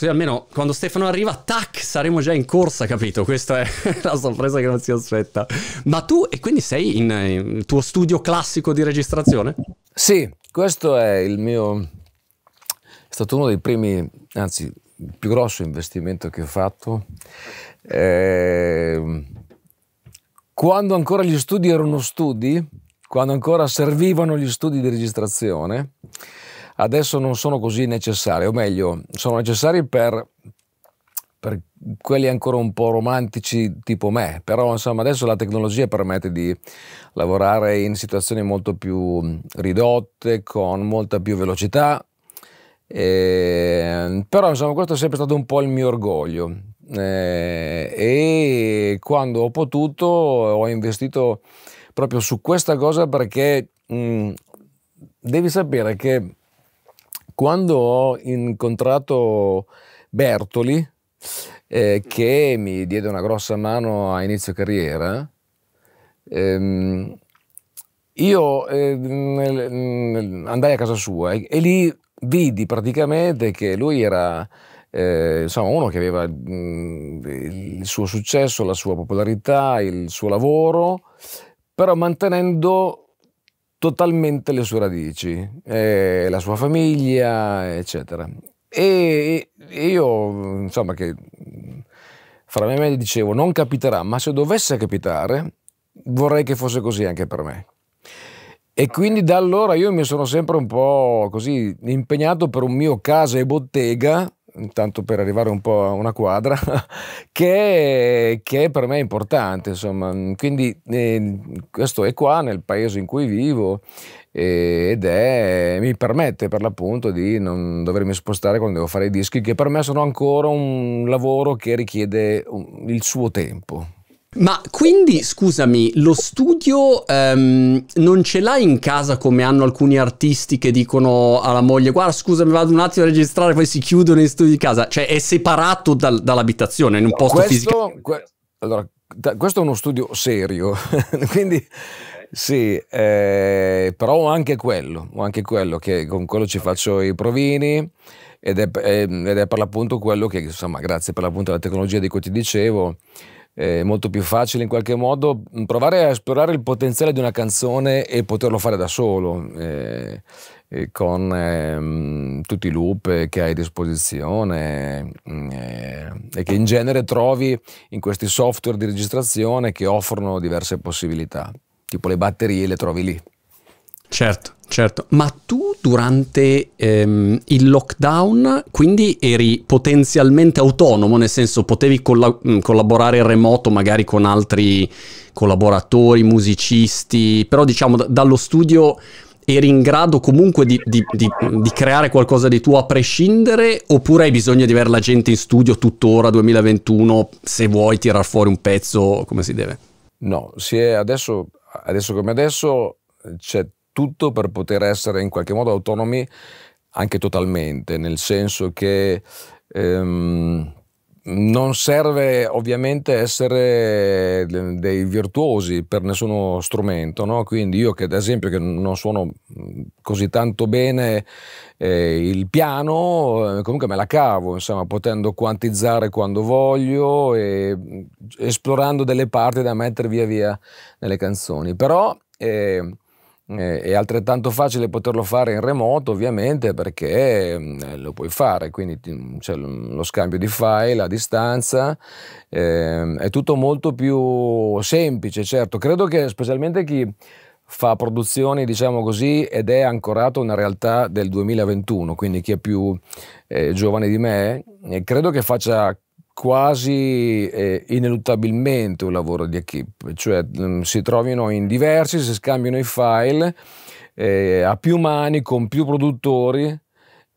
Così almeno quando Stefano arriva, tac, saremo già in corsa, capito? Questa è la sorpresa che non si aspetta. Ma tu, e quindi sei in, in tuo studio classico di registrazione? Sì, questo è il mio... È stato uno dei primi, anzi, il più grosso investimento che ho fatto. Eh, quando ancora gli studi erano studi, quando ancora servivano gli studi di registrazione, adesso non sono così necessari, o meglio, sono necessari per, per quelli ancora un po' romantici tipo me, però insomma adesso la tecnologia permette di lavorare in situazioni molto più mm, ridotte, con molta più velocità, eh, però insomma questo è sempre stato un po' il mio orgoglio eh, e quando ho potuto ho investito proprio su questa cosa perché mh, mm, devi sapere che quando ho incontrato Bertoli, eh, mm. che mi diede una grossa mano a inizio carriera, ehm, io ehm, andai a casa sua e, e, lì vidi praticamente che lui era eh, insomma, uno che aveva mh, mm, il suo successo, la sua popolarità, il suo lavoro, però mantenendo totalmente le sue radici, eh, la sua famiglia, eccetera. E, e io, insomma, che fra me e me dicevo, non capiterà, ma se dovesse capitare, vorrei che fosse così anche per me. E quindi da allora io mi sono sempre un po' così impegnato per un mio casa e bottega tanto per arrivare un po' a una quadra, che, che per me è importante, insomma. Quindi eh, questo è qua nel paese in cui vivo eh, ed è, mi permette per l'appunto di non dovermi spostare quando devo fare i dischi, che per me sono ancora un lavoro che richiede il suo tempo. Ma quindi, scusami, lo studio ehm, non ce l'hai in casa come hanno alcuni artisti che dicono alla moglie guarda scusami vado un attimo a registrare poi si chiudono in studi di casa, cioè è separato dal, dall'abitazione in un posto questo, fisico. Que allora, da, questo è uno studio serio, quindi sì, eh, però ho anche quello, ho anche quello che con quello ci faccio i provini ed è, ehm, ed è per l'appunto quello che insomma grazie per l'appunto alla tecnologia di cui ti dicevo è molto più facile in qualche modo provare a esplorare il potenziale di una canzone e poterlo fare da solo. Eh, eh con ehm, tutti i loop che hai a disposizione eh, e che in genere trovi in questi software di registrazione che offrono diverse possibilità, tipo le batterie le trovi lì. Certo. Certo, ma tu durante ehm, il lockdown quindi eri potenzialmente autonomo, nel senso potevi colla- mm, collaborare in remoto magari con altri collaboratori, musicisti, però diciamo d- dallo studio eri in grado comunque di, di, di, mm, di, creare qualcosa di tuo a prescindere oppure hai bisogno di avere la gente in studio tuttora 2021 se vuoi tirar fuori un pezzo come si deve? No, si è adesso, adesso come adesso c'è tutto per poter essere in qualche modo autonomi anche totalmente, nel senso che ehm, non serve ovviamente essere dei virtuosi per nessuno strumento, no? quindi io che ad esempio che non suono così tanto bene eh, il piano, eh, comunque me la cavo, insomma, potendo quantizzare quando voglio e esplorando delle parti da mettere via via nelle canzoni, però eh, Mm. Eh, è altrettanto facile poterlo fare in remoto ovviamente perché mm, eh, lo puoi fare, quindi ti, cioè, lo scambio di file a distanza, eh, è tutto molto più semplice, certo. Credo che specialmente chi fa produzioni, diciamo così, ed è ancorato a una realtà del 2021, quindi chi è più eh, giovane di me, eh, credo che faccia quasi eh, ineluttabilmente un lavoro di equip, cioè mh, mm, si trovino in diversi, si scambiano i file eh, a più mani, con più produttori,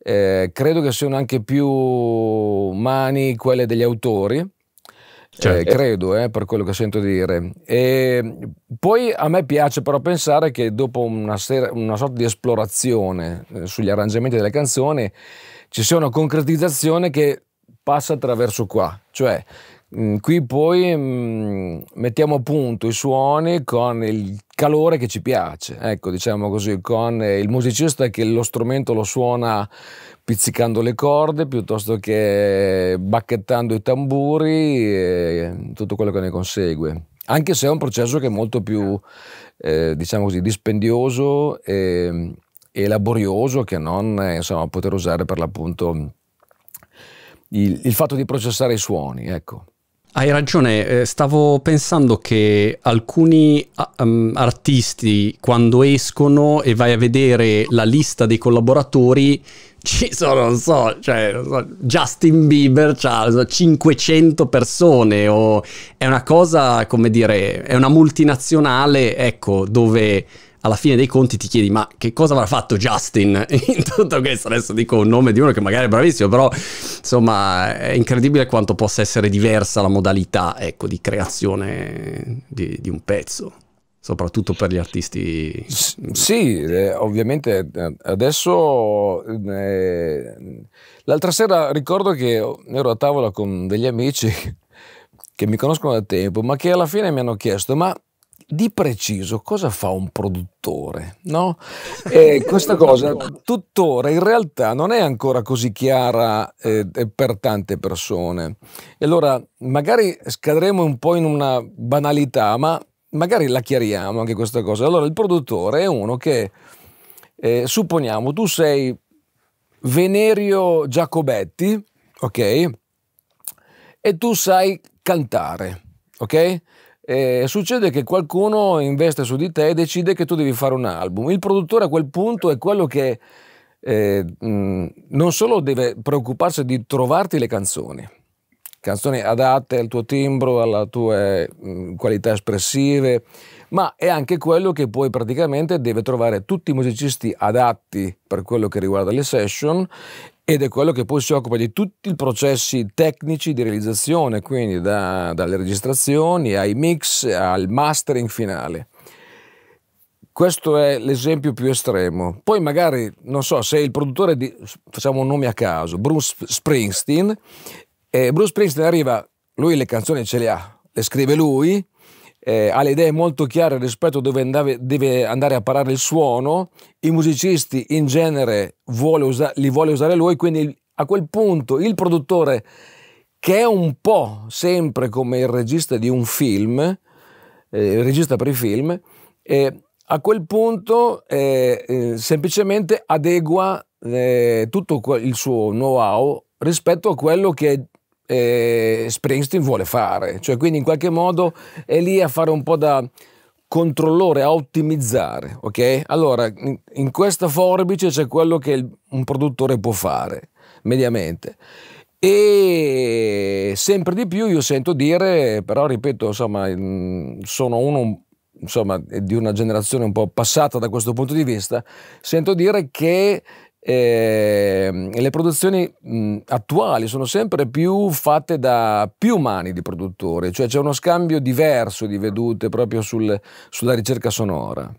eh, credo che siano anche più mani quelle degli autori. Eh, certo. Eh. credo, eh, per quello che sento dire. E poi a me piace però pensare che dopo una, una sorta di esplorazione sugli arrangiamenti delle canzoni ci sia una concretizzazione che passa attraverso qua, cioè mm, qui poi mm, mettiamo a punto i suoni con il calore che ci piace, ecco diciamo così, con eh, il musicista che lo strumento lo suona pizzicando le corde piuttosto che bacchettando i tamburi e eh, tutto quello che ne consegue. Anche se è un processo che è molto più, eh, diciamo così, dispendioso e, e laborioso che non eh, insomma, poter usare per l'appunto il, il fatto di processare i suoni, ecco. Hai ragione, eh, stavo pensando che alcuni um, artisti quando escono e vai a vedere la lista dei collaboratori ci sono, non so, cioè, non so Justin Bieber ha so, 500 persone o è una cosa, come dire, è una multinazionale, ecco, dove alla fine dei conti ti chiedi ma che cosa avrà fatto Justin in tutto questo? Adesso dico un nome di uno che magari è bravissimo, però insomma è incredibile quanto possa essere diversa la modalità ecco, di creazione di, di un pezzo. Soprattutto per gli artisti. S sì, eh, ovviamente eh, adesso eh, l'altra sera ricordo che ero a tavola con degli amici che mi conoscono da tempo, ma che alla fine mi hanno chiesto: ma di preciso cosa fa un produttore? No? Eh, questa cosa tuttora in realtà non è ancora così chiara eh, per tante persone. E allora magari scadremo un po' in una banalità, ma magari la chiariamo anche questa cosa. Allora il produttore è uno che, eh, supponiamo, tu sei Venerio Giacobetti, ok? E tu sai cantare, ok? E succede che qualcuno investe su di te e decide che tu devi fare un album. Il produttore a quel punto è quello che eh, mh, non solo deve preoccuparsi di trovarti le canzoni, canzoni adatte al tuo timbro, alle tue mh, qualità espressive, ma è anche quello che poi praticamente deve trovare tutti i musicisti adatti per quello che riguarda le session ed è quello che poi si occupa di tutti i processi tecnici di realizzazione, quindi da, dalle registrazioni ai mix al mastering finale. Questo è l'esempio più estremo. Poi magari, non so, se il produttore di, facciamo un nome a caso, Bruce Springsteen, eh, Bruce Springsteen arriva, lui le canzoni ce le ha, le scrive lui, eh, ha le idee molto chiare rispetto a dove andare, deve andare a parare il suono, i musicisti in genere vuole li vuole usare lui, quindi a quel punto il produttore, che è un po' sempre come il regista di un film, eh, il regista per i film, eh, a quel punto eh, eh, semplicemente adegua eh, tutto il suo know-how rispetto a quello che eh, Springsteen vuole fare, cioè quindi in qualche modo è lì a fare un po' da controllore, a ottimizzare, ok? Allora, in, in questa forbice c'è quello che il, un produttore può fare, mediamente. E sempre di più io sento dire, però ripeto, insomma, sono uno insomma, di una generazione un po' passata da questo punto di vista, sento dire che e ehm, le produzioni mh, attuali sono sempre più fatte da più mani di produttori, cioè c'è uno scambio diverso di vedute proprio sul, sulla ricerca sonora.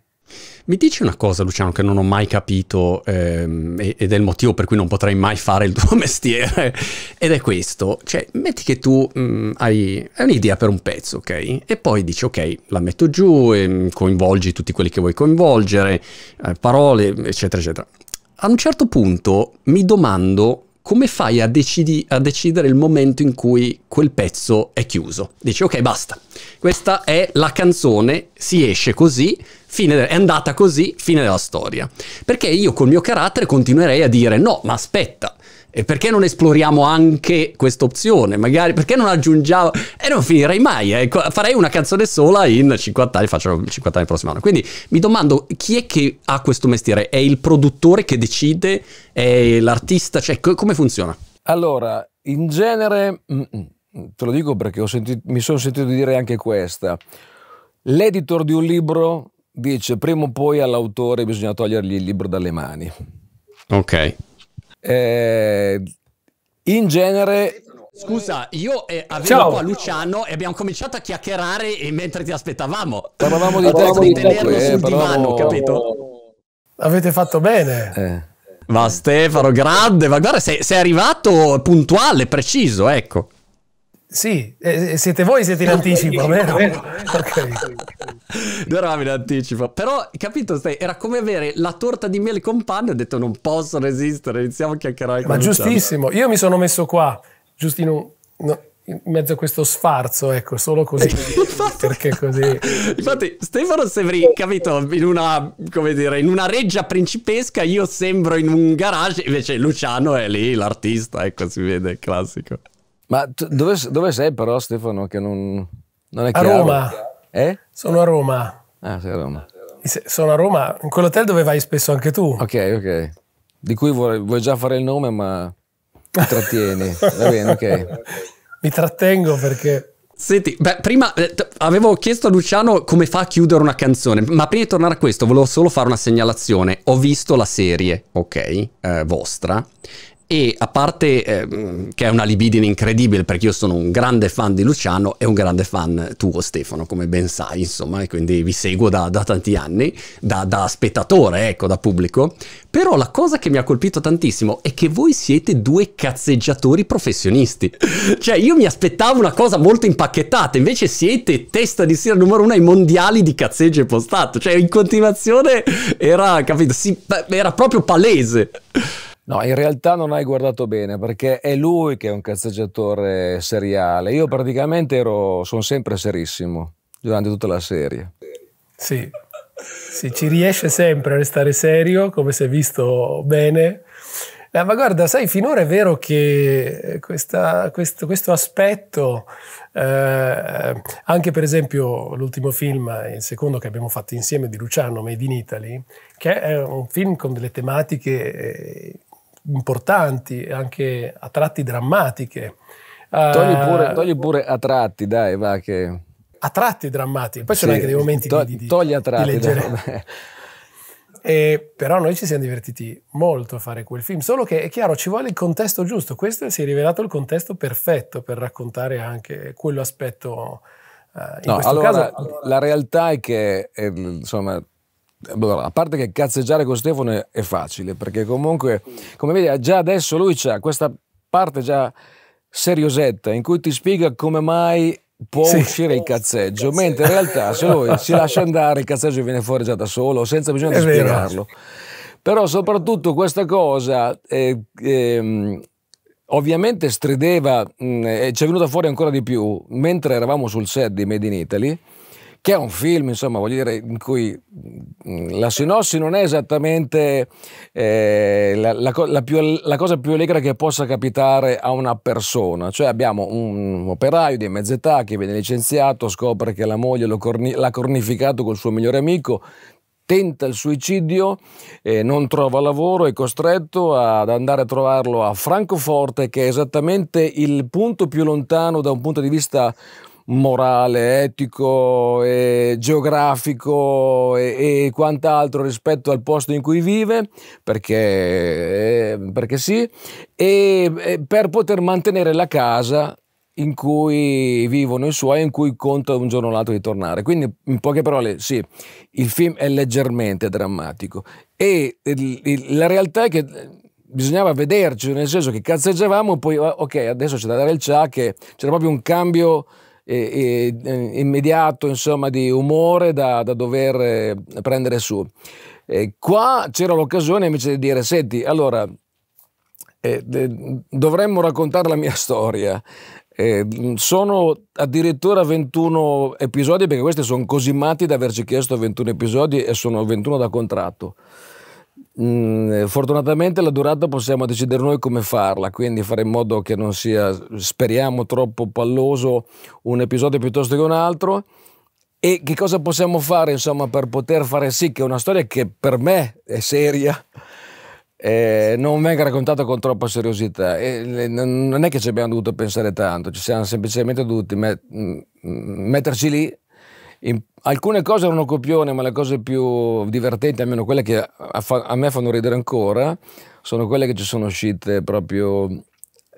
Mi dici una cosa, Luciano, che non ho mai capito ehm, ed è il motivo per cui non potrei mai fare il tuo mestiere, ed è questo, cioè metti che tu mh, hai, hai un'idea per un pezzo, ok? E poi dici, ok, la metto giù, e, ehm, mh, coinvolgi tutti quelli che vuoi coinvolgere, eh, parole, eccetera, eccetera a un certo punto mi domando come fai a, decidi, a, decidere il momento in cui quel pezzo è chiuso? Dici, ok, basta. Questa è la canzone, si esce così, de- è andata così, fine della storia. Perché io col mio carattere continuerei a dire, no, ma aspetta, e perché non esploriamo anche questa opzione? Magari perché non aggiungiamo... E non finirei mai, eh. Ecco, farei una canzone sola in 50 anni, faccio 50 anni il prossimo anno. Quindi mi domando chi è che ha questo mestiere? È il produttore che decide? È l'artista? Cioè, co- come funziona? Allora, in genere, mm, mm, te lo dico perché sentito, mi sono sentito dire anche questa, l'editor di un libro dice prima o poi all'autore bisogna togliergli il libro dalle mani. Ok. Eh, in genere Scusa, io eh, avevo Ciao. qua Luciano e abbiamo cominciato a chiacchierare mentre ti aspettavamo. Parlavamo di te, di eh, tenerlo eh, sul parlavamo... divano, capito? Avete fatto bene. Eh. Ma Stefano, grande, ma guarda, sei, sei, arrivato puntuale, preciso, ecco. Sì, eh, eh, siete voi siete in anticipo, vero? ok. Noi eravamo in anticipo, però capito, stai, era come avere la torta di miele con panne, ho detto non posso resistere, iniziamo a chiacchierare Ma certo". giustissimo, io mi sono messo qua, giustino no, in mezzo a questo sfarzo, ecco, solo così. infatti, perché così? Infatti Stefano Sevri, capito, in una, come dire, in una reggia principesca io sembro in un garage, invece Luciano è lì l'artista, ecco, si vede, classico. Ma tu, dove, dove, sei però Stefano che non, non è chiaro? A Roma. Eh? Sono a Roma. Ah, sei a Roma. Sono a Roma, in quell'hotel dove vai spesso anche tu. Ok, ok. Di cui vuoi, vuoi già fare il nome ma ti trattieni. Va bene, ok. Mi trattengo perché... Senti, beh, prima eh, avevo chiesto a Luciano come fa a chiudere una canzone, ma prima di tornare a questo volevo solo fare una segnalazione. Ho visto la serie, ok, eh, vostra, e a parte eh, che è una libidine incredibile perché io sono un grande fan di Luciano e un grande fan tuo Stefano come ben sai insomma e quindi vi seguo da, da tanti anni da, da, spettatore ecco da pubblico però la cosa che mi ha colpito tantissimo è che voi siete due cazzeggiatori professionisti cioè io mi aspettavo una cosa molto impacchettata invece siete testa di sera numero uno ai mondiali di cazzeggio e postato cioè in continuazione era capito si, era proprio palese No, in realtà non hai guardato bene perché è lui che è un cazzeggiatore seriale. Io praticamente ero, sono sempre serissimo durante tutta la serie. Sì, sì ci riesce sempre a restare serio, come si è visto bene. Eh, ma guarda, sai, finora è vero che eh, questa, questo, questo, aspetto, eh, anche per esempio l'ultimo film, il secondo che abbiamo fatto insieme di Luciano, Made in Italy, che è un film con delle tematiche eh, importanti e anche a tratti drammatiche. Togli eh, pure, togli pure a tratti, dai, va che... A tratti drammatiche, poi sì, c'erano anche dei momenti to- di, di, togli a tratti, dai, e, eh, però noi ci siamo divertiti molto a fare quel film, solo che è chiaro, ci vuole il contesto giusto, questo si è rivelato il contesto perfetto per raccontare anche quello aspetto. Uh, no, allora, caso, allora, la realtà è che eh, insomma, allora, a parte che cazzeggiare con Stefano è facile, perché comunque, come vedi, già adesso lui c'ha questa parte già seriosetta in cui ti spiega come mai può sì. uscire il cazzeggio, mentre in realtà se lui si lascia andare il cazzeggio viene fuori già da solo, senza bisogno di spiegarlo. Però soprattutto questa cosa... Eh, eh, ovviamente strideva mh, mm, e ci è venuta fuori ancora di più mentre eravamo sul set di Made in Italy che è un film, insomma, voglio dire, in cui mm, la sinossi non è esattamente eh, la, la, la, più, la, cosa più allegra che possa capitare a una persona. Cioè abbiamo un operaio di mezz'età che viene licenziato, scopre che la moglie corni, l'ha cornificato col suo migliore amico, tenta il suicidio, eh, non trova lavoro, è costretto ad andare a trovarlo a Francoforte, che è esattamente il punto più lontano da un punto di vista morale, etico, e geografico e, e, quant'altro rispetto al posto in cui vive, perché, eh, perché sì, e, e per poter mantenere la casa in cui vivono i suoi, in cui conta un giorno o l'altro di tornare. Quindi, in poche parole, sì, il film è leggermente drammatico e il, il, la realtà è che bisognava vederci, nel senso che cazzeggiavamo, poi oh, ok, adesso c'è da dare il cià che c'era proprio un cambio eh, eh, immediato insomma, di umore da, da dover eh, prendere su. qua c'era l'occasione invece di dire, senti, allora, eh, dovremmo raccontare la mia storia. Eh, sono addirittura 21 episodi perché questi sono così matti da averci chiesto 21 episodi e sono 21 da contratto. Mm, fortunatamente la durata possiamo decidere noi come farla, quindi fare in modo che non sia, speriamo, troppo palloso un episodio piuttosto che un altro. E che cosa possiamo fare, insomma, per poter fare sì che una storia che per me è seria eh, non venga raccontata con troppa seriosità. E, non è che ci abbiamo dovuto pensare tanto, ci siamo semplicemente dovuti met mm, mm, metterci lì in, alcune cose erano copione, ma le cose più divertenti, almeno quelle che a, fa, a, me fanno ridere ancora, sono quelle che ci sono uscite proprio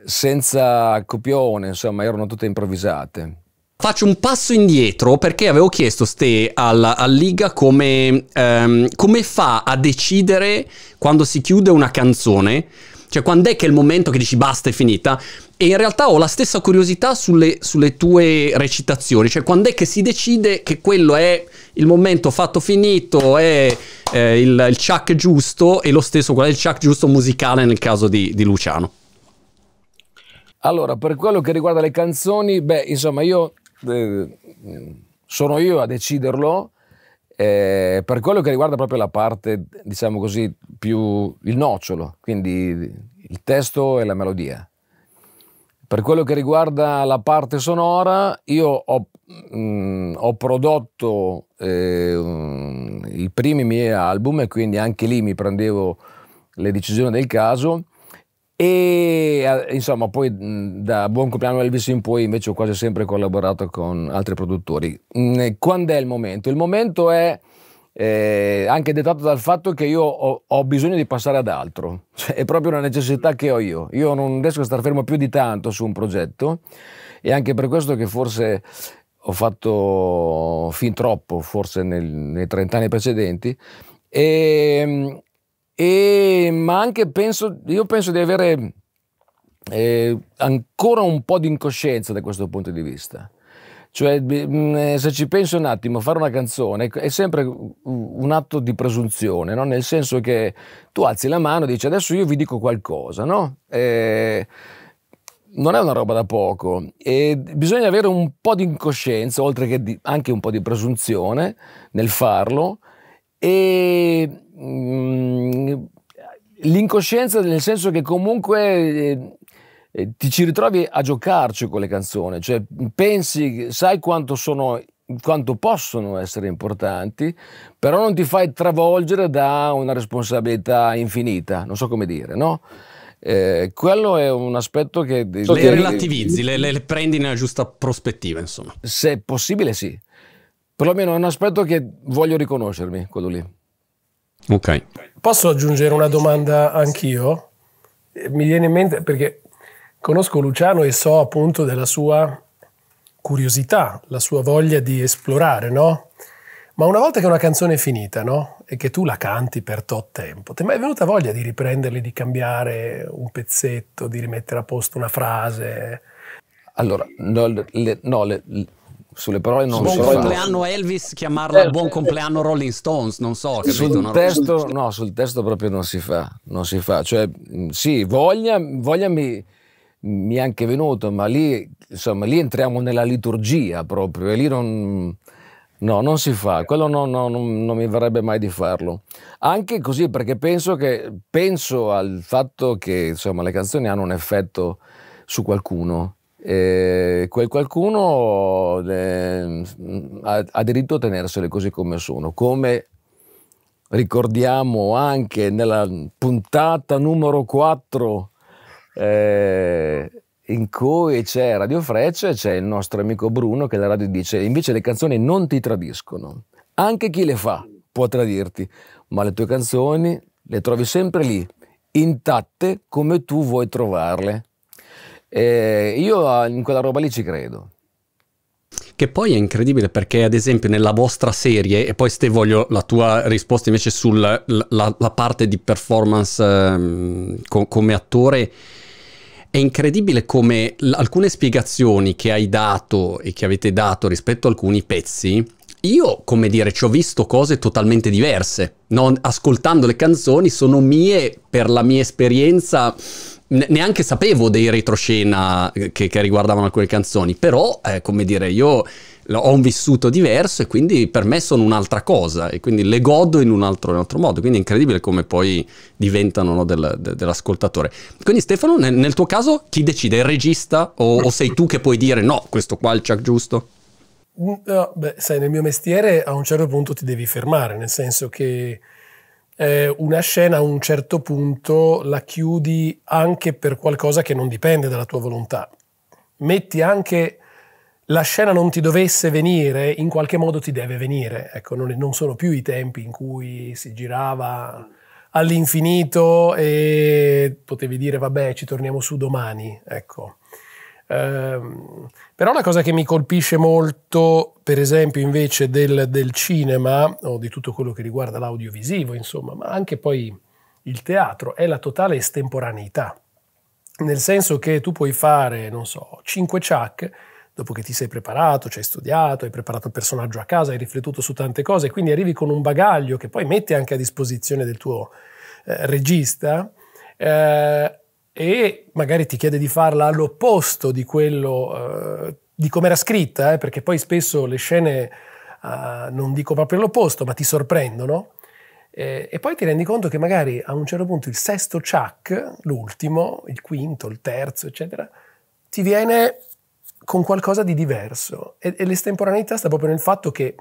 senza copione, insomma, erano tutte improvvisate. Faccio un passo indietro perché avevo chiesto ste alla, alla Liga come, ehm, come fa a decidere quando si chiude una canzone cioè, quando è che è il momento che dici basta, è finita? E in realtà ho la stessa curiosità sulle, sulle tue recitazioni, cioè quando è che si decide che quello è il momento fatto finito, è eh, il, il chuck giusto e lo stesso, qual è il chuck giusto musicale nel caso di, di Luciano? Allora, per quello che riguarda le canzoni, beh, insomma, io eh, sono io a deciderlo eh, per quello che riguarda proprio la parte, diciamo così, più il nocciolo, quindi il testo e la melodia. Per quello che riguarda la parte sonora, io ho, mh, mm, ho prodotto eh, i primi miei album e quindi anche lì mi prendevo le decisioni del caso e eh, insomma, poi da Buon compleanno Elvis in poi invece ho quasi sempre collaborato con altri produttori. Mm, quando è il momento? Il momento è eh, anche dettato dal fatto che io ho, ho bisogno di passare ad altro, cioè, è proprio una necessità che ho io. Io non riesco a star fermo più di tanto su un progetto e anche per questo che forse ho fatto fin troppo, forse nel, nei 30 anni precedenti. E, e, ma anche penso, io penso di avere eh, ancora un po' di incoscienza da questo punto di vista. Cioè, mm, eh, se ci penso un attimo, fare una canzone è sempre un atto di presunzione, no? nel senso che tu alzi la mano e dici adesso io vi dico qualcosa, no? E eh, non è una roba da poco e bisogna avere un po' di incoscienza, oltre che di, anche un po' di presunzione nel farlo e mm, l'incoscienza nel senso che comunque eh, eh, ti ci ritrovi a giocarci con le canzoni, cioè pensi, sai quanto sono quanto possono essere importanti, però non ti fai travolgere da una responsabilità infinita, non so come dire, no? Eh, quello è un aspetto che... le relativizzi, le, le, le, prendi nella giusta prospettiva, insomma. Se possibile, sì. Perlomeno è un aspetto che voglio riconoscermi, quello lì. Ok. Posso aggiungere una domanda anch'io? Mi viene in mente perché conosco Luciano e so appunto della sua curiosità, la sua voglia di esplorare, no? Ma una volta che una canzone è finita, no? E che tu la canti per tot tempo, ti è mai venuta voglia di riprenderli, di cambiare un pezzetto, di rimettere a posto una frase? Allora, no, le, no le, sulle parole non buon fa. Buon compleanno Elvis, chiamarla eh, buon compleanno Rolling Stones, non so. sul, Testo, no, sul testo proprio non si fa, non si fa. Cioè, mm, sì, voglia, voglia mi, mi, è anche venuto, ma lì, insomma, lì entriamo nella liturgia proprio e lì non... No, non si fa, quello no, no, non, non mi verrebbe mai di farlo. Anche così perché penso, che, penso al fatto che insomma, le canzoni hanno un effetto su qualcuno e quel qualcuno eh, ha, ha diritto a tenersele così come sono, come ricordiamo anche nella puntata numero 4 eh, in cui c'è Radio Frecce, c'è il nostro amico Bruno che la radio dice invece le canzoni non ti tradiscono, anche chi le fa può tradirti, ma le tue canzoni le trovi sempre lì, intatte come tu vuoi trovarle. Eh, io in quella roba lì ci credo. Che poi è incredibile perché, ad esempio, nella vostra serie, e poi se voglio la tua risposta invece sulla la, la parte di performance um, co- come attore. È incredibile come l- alcune spiegazioni che hai dato e che avete dato rispetto a alcuni pezzi, io, come dire, ci ho visto cose totalmente diverse. Non, ascoltando le canzoni sono mie, per la mia esperienza, neanche sapevo dei retroscena eh, che, che riguardavano alcune canzoni, però, eh, come dire, io ho un vissuto diverso e quindi per me sono un'altra cosa e quindi le godo in un altro, in un altro modo. Quindi è incredibile come poi diventano no, del, de, dell'ascoltatore. Quindi Stefano, nel, nel, tuo caso chi decide? Il regista o, o, sei tu che puoi dire no, questo qua è il chuck giusto? Mm, no, beh, sai, nel mio mestiere a un certo punto ti devi fermare, nel senso che eh, una scena a un certo punto la chiudi anche per qualcosa che non dipende dalla tua volontà. Metti anche la scena non ti dovesse venire, in qualche modo ti deve venire. Ecco, non, non sono più i tempi in cui si girava all'infinito e potevi dire vabbè ci torniamo su domani. Ecco. Ehm, però la cosa che mi colpisce molto, per esempio, invece del, del, cinema o di tutto quello che riguarda l'audiovisivo, insomma, ma anche poi il teatro, è la totale estemporaneità. Nel senso che tu puoi fare, non so, 5 ciak dopo che ti sei preparato, ci hai studiato, hai preparato il personaggio a casa, hai riflettuto su tante cose, quindi arrivi con un bagaglio che poi metti anche a disposizione del tuo eh, regista. Eh, e magari ti chiede di farla all'opposto di quello, eh, di come era scritta, eh, perché poi spesso le scene, eh, non dico proprio l'opposto, ma ti sorprendono, e poi ti rendi conto che magari a un certo punto il sesto chuck, l'ultimo, il quinto, il terzo, eccetera, ti viene con qualcosa di diverso. E, e l'estemporaneità sta proprio nel fatto che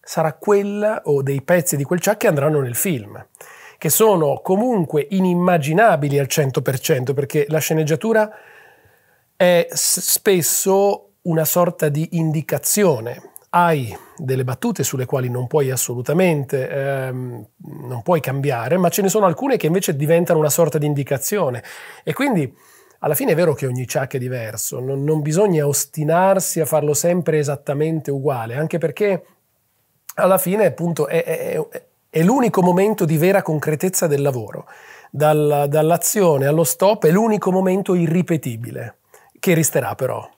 sarà quella o dei pezzi di quel chuck che andranno nel film che sono comunque inimmaginabili al 100% perché la sceneggiatura è spesso una sorta di indicazione. Hai delle battute sulle quali non puoi assolutamente, ehm, non puoi cambiare, ma ce ne sono alcune che invece diventano una sorta di indicazione. E quindi alla fine è vero che ogni ciak è diverso, non, non bisogna ostinarsi a farlo sempre esattamente uguale, anche perché alla fine appunto è, è, è l'unico momento di vera concretezza del lavoro. Dal, dall'azione allo stop è l'unico momento irripetibile, che resterà però.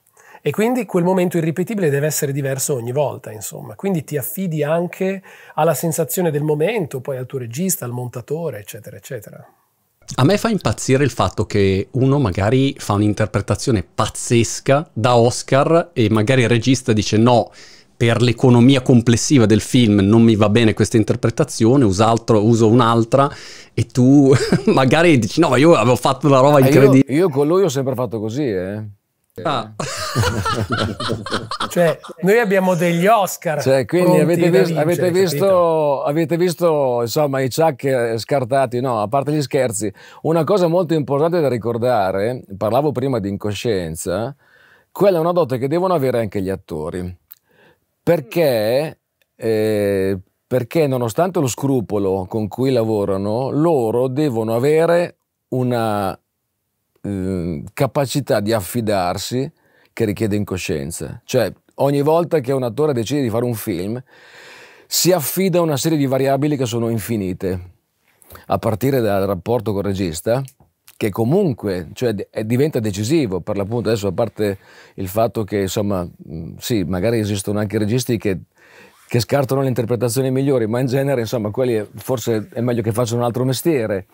E quindi quel momento irripetibile deve essere diverso ogni volta, insomma. Quindi ti affidi anche alla sensazione del momento, poi al tuo regista, al montatore, eccetera, eccetera. A me fa impazzire il fatto che uno magari fa un'interpretazione pazzesca da Oscar e magari il regista dice no, per l'economia complessiva del film non mi va bene questa interpretazione, usaltro, uso un'altra e tu magari dici no ma io avevo fatto una roba eh, incredibile. Io, io con lui ho sempre fatto così eh. Ah. cioè, noi abbiamo degli Oscar. Cioè, quindi avete, vis- vincere, avete, visto, avete, visto, insomma, i Chuck eh, scartati, no? A parte gli scherzi, una cosa molto importante da ricordare, parlavo prima di incoscienza, quella è una dote che devono avere anche gli attori. Perché, eh, perché nonostante lo scrupolo con cui lavorano, loro devono avere una eh, capacità di affidarsi che richiede incoscienza. Cioè, ogni volta che un attore decide di fare un film, si affida a una serie di variabili che sono infinite, a partire dal rapporto col regista, che comunque cioè, eh, diventa decisivo per l'appunto adesso a parte il fatto che insomma mm, sì magari esistono anche registi che, che scartano le interpretazioni migliori ma in genere insomma quelli eh, forse è meglio che facciano un altro mestiere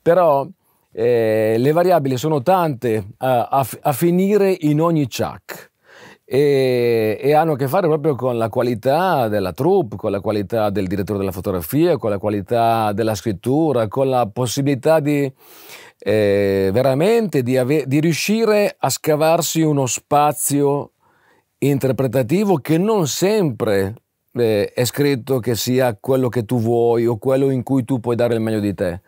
però eh, le variabili sono tante a, a, a finire in ogni chuck e, e, hanno a che fare proprio con la qualità della troupe, con la qualità del direttore della fotografia, con la qualità della scrittura, con la possibilità di eh, veramente di, ave- di riuscire a scavarsi uno spazio interpretativo che non sempre eh, è scritto che sia quello che tu vuoi o quello in cui tu puoi dare il meglio di te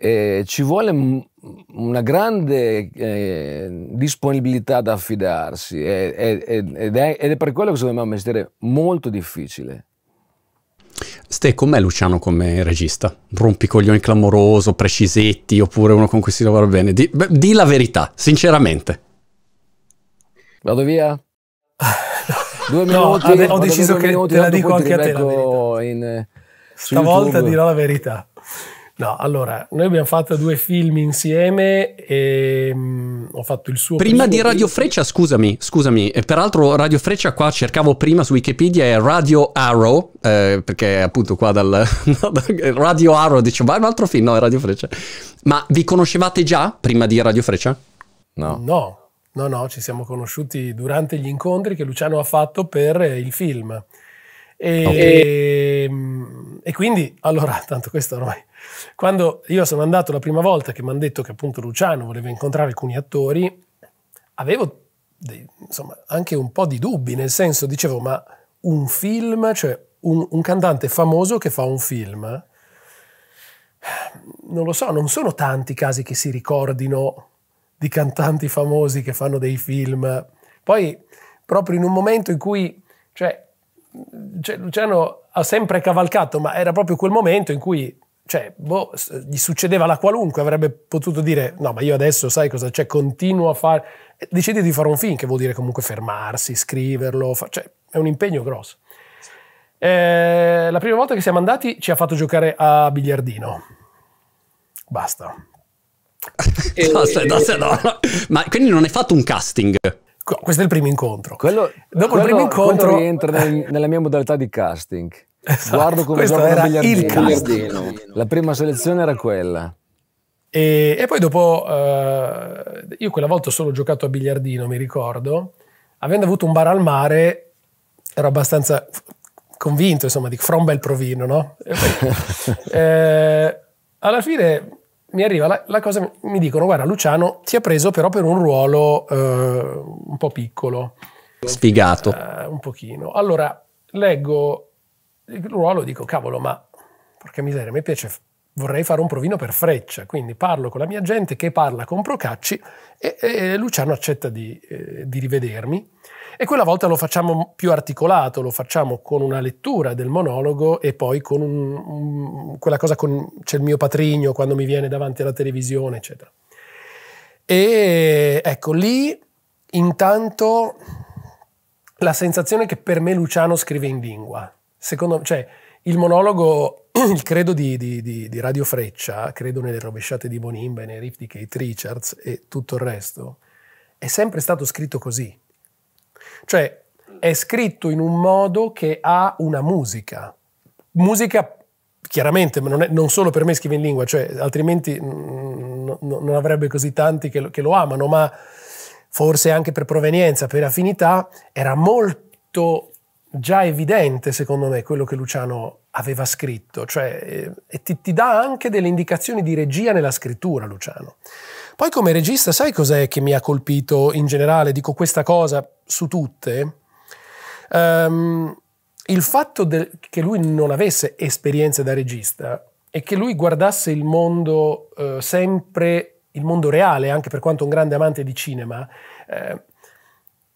eh, ci vuole m- una grande eh, disponibilità ad affidarsi è, è, è, ed, è, per quello che secondo me è un mestiere molto difficile. Stai con me Luciano come regista? Rompicoglioni clamoroso, precisetti, oppure uno con cui si lavora bene? Di, beh, di la verità, sinceramente. Vado via? Due minuti. No, ho deciso che te la dico anche a te. La in, eh, Stavolta YouTube. dirò la verità. No, allora, noi abbiamo fatto due film insieme e mh, mm, ho fatto il suo... Prima di Radio Freccia, scusami, scusami, e peraltro Radio Freccia qua cercavo prima su Wikipedia è Radio Arrow, eh, perché appunto qua dal... Radio Arrow, dicevo, ma è un altro film, no, è Radio Freccia. Ma vi conoscevate già prima di Radio Freccia? No. No, no, no, ci siamo conosciuti durante gli incontri che Luciano ha fatto per eh, il film. E, okay. e, mm, e quindi, allora, tanto questo ormai quando io sono andato la prima volta che mi hanno detto che appunto Luciano voleva incontrare alcuni attori, avevo dei, insomma, anche un po' di dubbi, nel senso dicevo ma un film, cioè un, un cantante famoso che fa un film, non lo so, non sono tanti casi che si ricordino di cantanti famosi che fanno dei film. Poi proprio in un momento in cui, cioè, cioè Luciano ha sempre cavalcato, ma era proprio quel momento in cui cioè, boh, gli succedeva la qualunque, avrebbe potuto dire no, ma io adesso sai cosa c'è, cioè, continuo a fare... Decidi di fare un film, che vuol dire comunque fermarsi, scriverlo, fa... cioè, è un impegno grosso. Eh, la prima volta che siamo andati ci ha fatto giocare a biliardino. Basta. no, se, no, se no. Ma quindi non hai fatto un casting? Questo è il primo incontro. Quello, Dopo quello, il primo incontro... rientra nel, nella mia modalità di casting. Esatto. Guardo come Questo era il cast. La prima selezione era quella. E, e poi dopo, eh, io quella volta ho solo giocato a biliardino, mi ricordo, avendo avuto un bar al mare, ero abbastanza convinto, insomma, di From Bel Provino, no? eh, alla fine mi arriva la, la, cosa, mi dicono, guarda Luciano, ti ha preso però per un ruolo eh, un po' piccolo. Sfigato. Eh, un pochino. Allora, leggo il ruolo dico, cavolo, ma porca miseria, a me piace, vorrei fare un provino per freccia, quindi parlo con la mia gente che parla con Procacci e, e Luciano accetta di, eh, di rivedermi. E quella volta lo facciamo più articolato, lo facciamo con una lettura del monologo e poi con un, un, quella cosa con c'è il mio patrigno quando mi viene davanti alla televisione, eccetera. E ecco lì intanto la sensazione che per me Luciano scrive in lingua, secondo me, cioè, il monologo, il credo di, di, di, di, Radio Freccia, credo nelle rovesciate di Bonimba e nei riff di Kate Richards e tutto il resto, è sempre stato scritto così. Cioè, è scritto in un modo che ha una musica. Musica, chiaramente, ma non, è, non solo per me scrive in lingua, cioè, altrimenti mh, mm, non avrebbe così tanti che lo, che lo amano, ma forse anche per provenienza, per affinità, era molto già evidente, secondo me, quello che Luciano aveva scritto, cioè, eh, e ti, ti, dà anche delle indicazioni di regia nella scrittura, Luciano. Poi come regista, sai cos'è che mi ha colpito in generale? Dico questa cosa su tutte. Um, il fatto de- che lui non avesse esperienze da regista e che lui guardasse il mondo eh, sempre, il mondo reale, anche per quanto un grande amante di cinema, eh,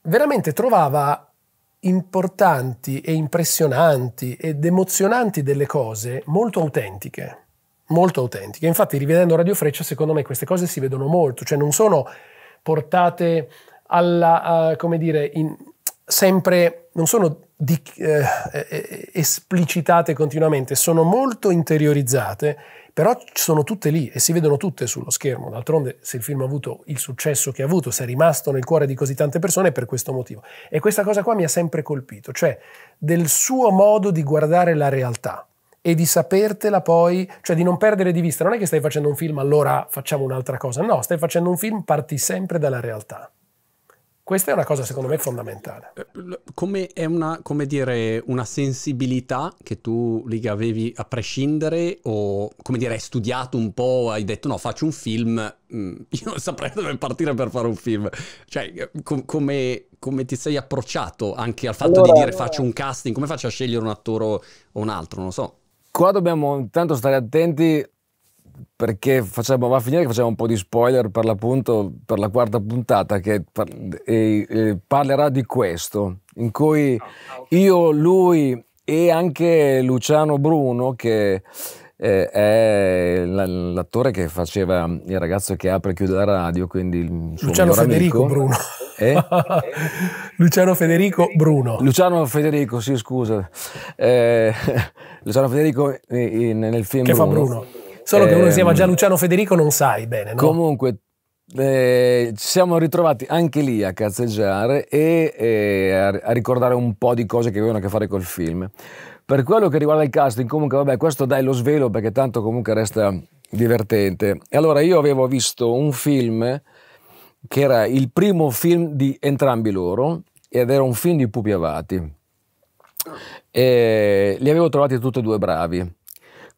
veramente trovava importanti e impressionanti ed emozionanti delle cose molto autentiche, molto autentiche. Infatti rivedendo Radio Freccia secondo me queste cose si vedono molto, cioè non sono portate alla, uh, come dire, in, sempre, non sono di, eh, eh, eh, esplicitate continuamente, sono molto interiorizzate però sono tutte lì e si vedono tutte sullo schermo. D'altronde, se il film ha avuto il successo che ha avuto, se è rimasto nel cuore di così tante persone, è per questo motivo. E questa cosa qua mi ha sempre colpito, cioè del suo modo di guardare la realtà e di sapertela poi, cioè di non perdere di vista. Non è che stai facendo un film, allora facciamo un'altra cosa. No, stai facendo un film, parti sempre dalla realtà. Questa è una cosa secondo me fondamentale. Eh, come è una, come dire, una sensibilità che tu lì avevi a prescindere o come dire hai studiato un po', hai detto no faccio un film, mm, io non saprei dove partire per fare un film. Cioè eh, com- come, come, ti sei approcciato anche al fatto allora, di dire faccio un casting, come faccio a scegliere un attore o un altro, non lo so. Qua dobbiamo intanto stare attenti perché facciamo, va a finire che facciamo un po' di spoiler per l'appunto per la quarta puntata che par e, e parlerà di questo, in cui ah, ah, io, lui e anche Luciano Bruno, che eh, è l'attore che faceva il ragazzo che apre e chiude la radio, quindi il suo Luciano Federico amico. Bruno. Eh? Luciano Federico Bruno. Luciano Federico, sì scusa. Eh, Luciano Federico in, eh, in, nel film... Che Bruno. fa Bruno. Solo che uno si chiama ehm, Gianluciano Federico non sai bene, no? Comunque, eh, ci siamo ritrovati anche lì a cazzeggiare e eh, a ricordare un po' di cose che avevano a che fare col film. Per quello che riguarda il casting, comunque, vabbè, questo dai lo svelo perché tanto comunque resta divertente. E allora io avevo visto un film che era il primo film di entrambi loro ed era un film di Pupi Avati. E li avevo trovati tutti e due bravi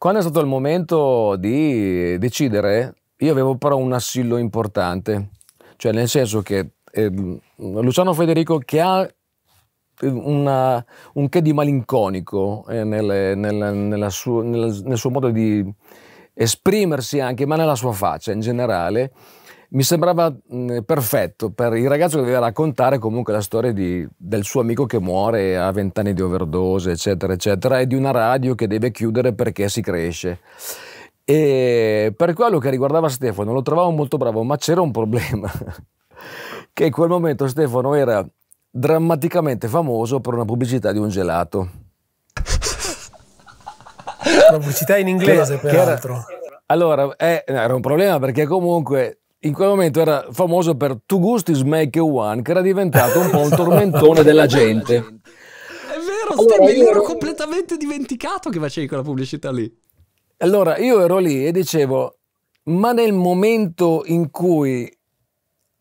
quando è stato il momento di decidere, io avevo però un assillo importante, cioè nel senso che eh, Luciano Federico che ha ehm, una, un che di malinconico eh, nel, nel, su, nel, nel suo modo di esprimersi anche, ma nella sua faccia in generale, mi sembrava mh, mm, perfetto per il ragazzo che doveva raccontare comunque la storia di, del suo amico che muore a vent'anni di overdose, eccetera, eccetera, e di una radio che deve chiudere perché si cresce. E per quello che riguardava Stefano lo trovavo molto bravo, ma c'era un problema, che in quel momento Stefano era drammaticamente famoso per una pubblicità di un gelato. Una pubblicità in inglese, che, peraltro. Che era, allora, eh, era un problema perché comunque in quel momento era famoso per Two Gustis Make One, che era diventato un po' un tormentone della gente. È vero, allora, Steve, io ero completamente dimenticato che facevi quella pubblicità lì. Allora, io ero lì e dicevo, ma nel momento in cui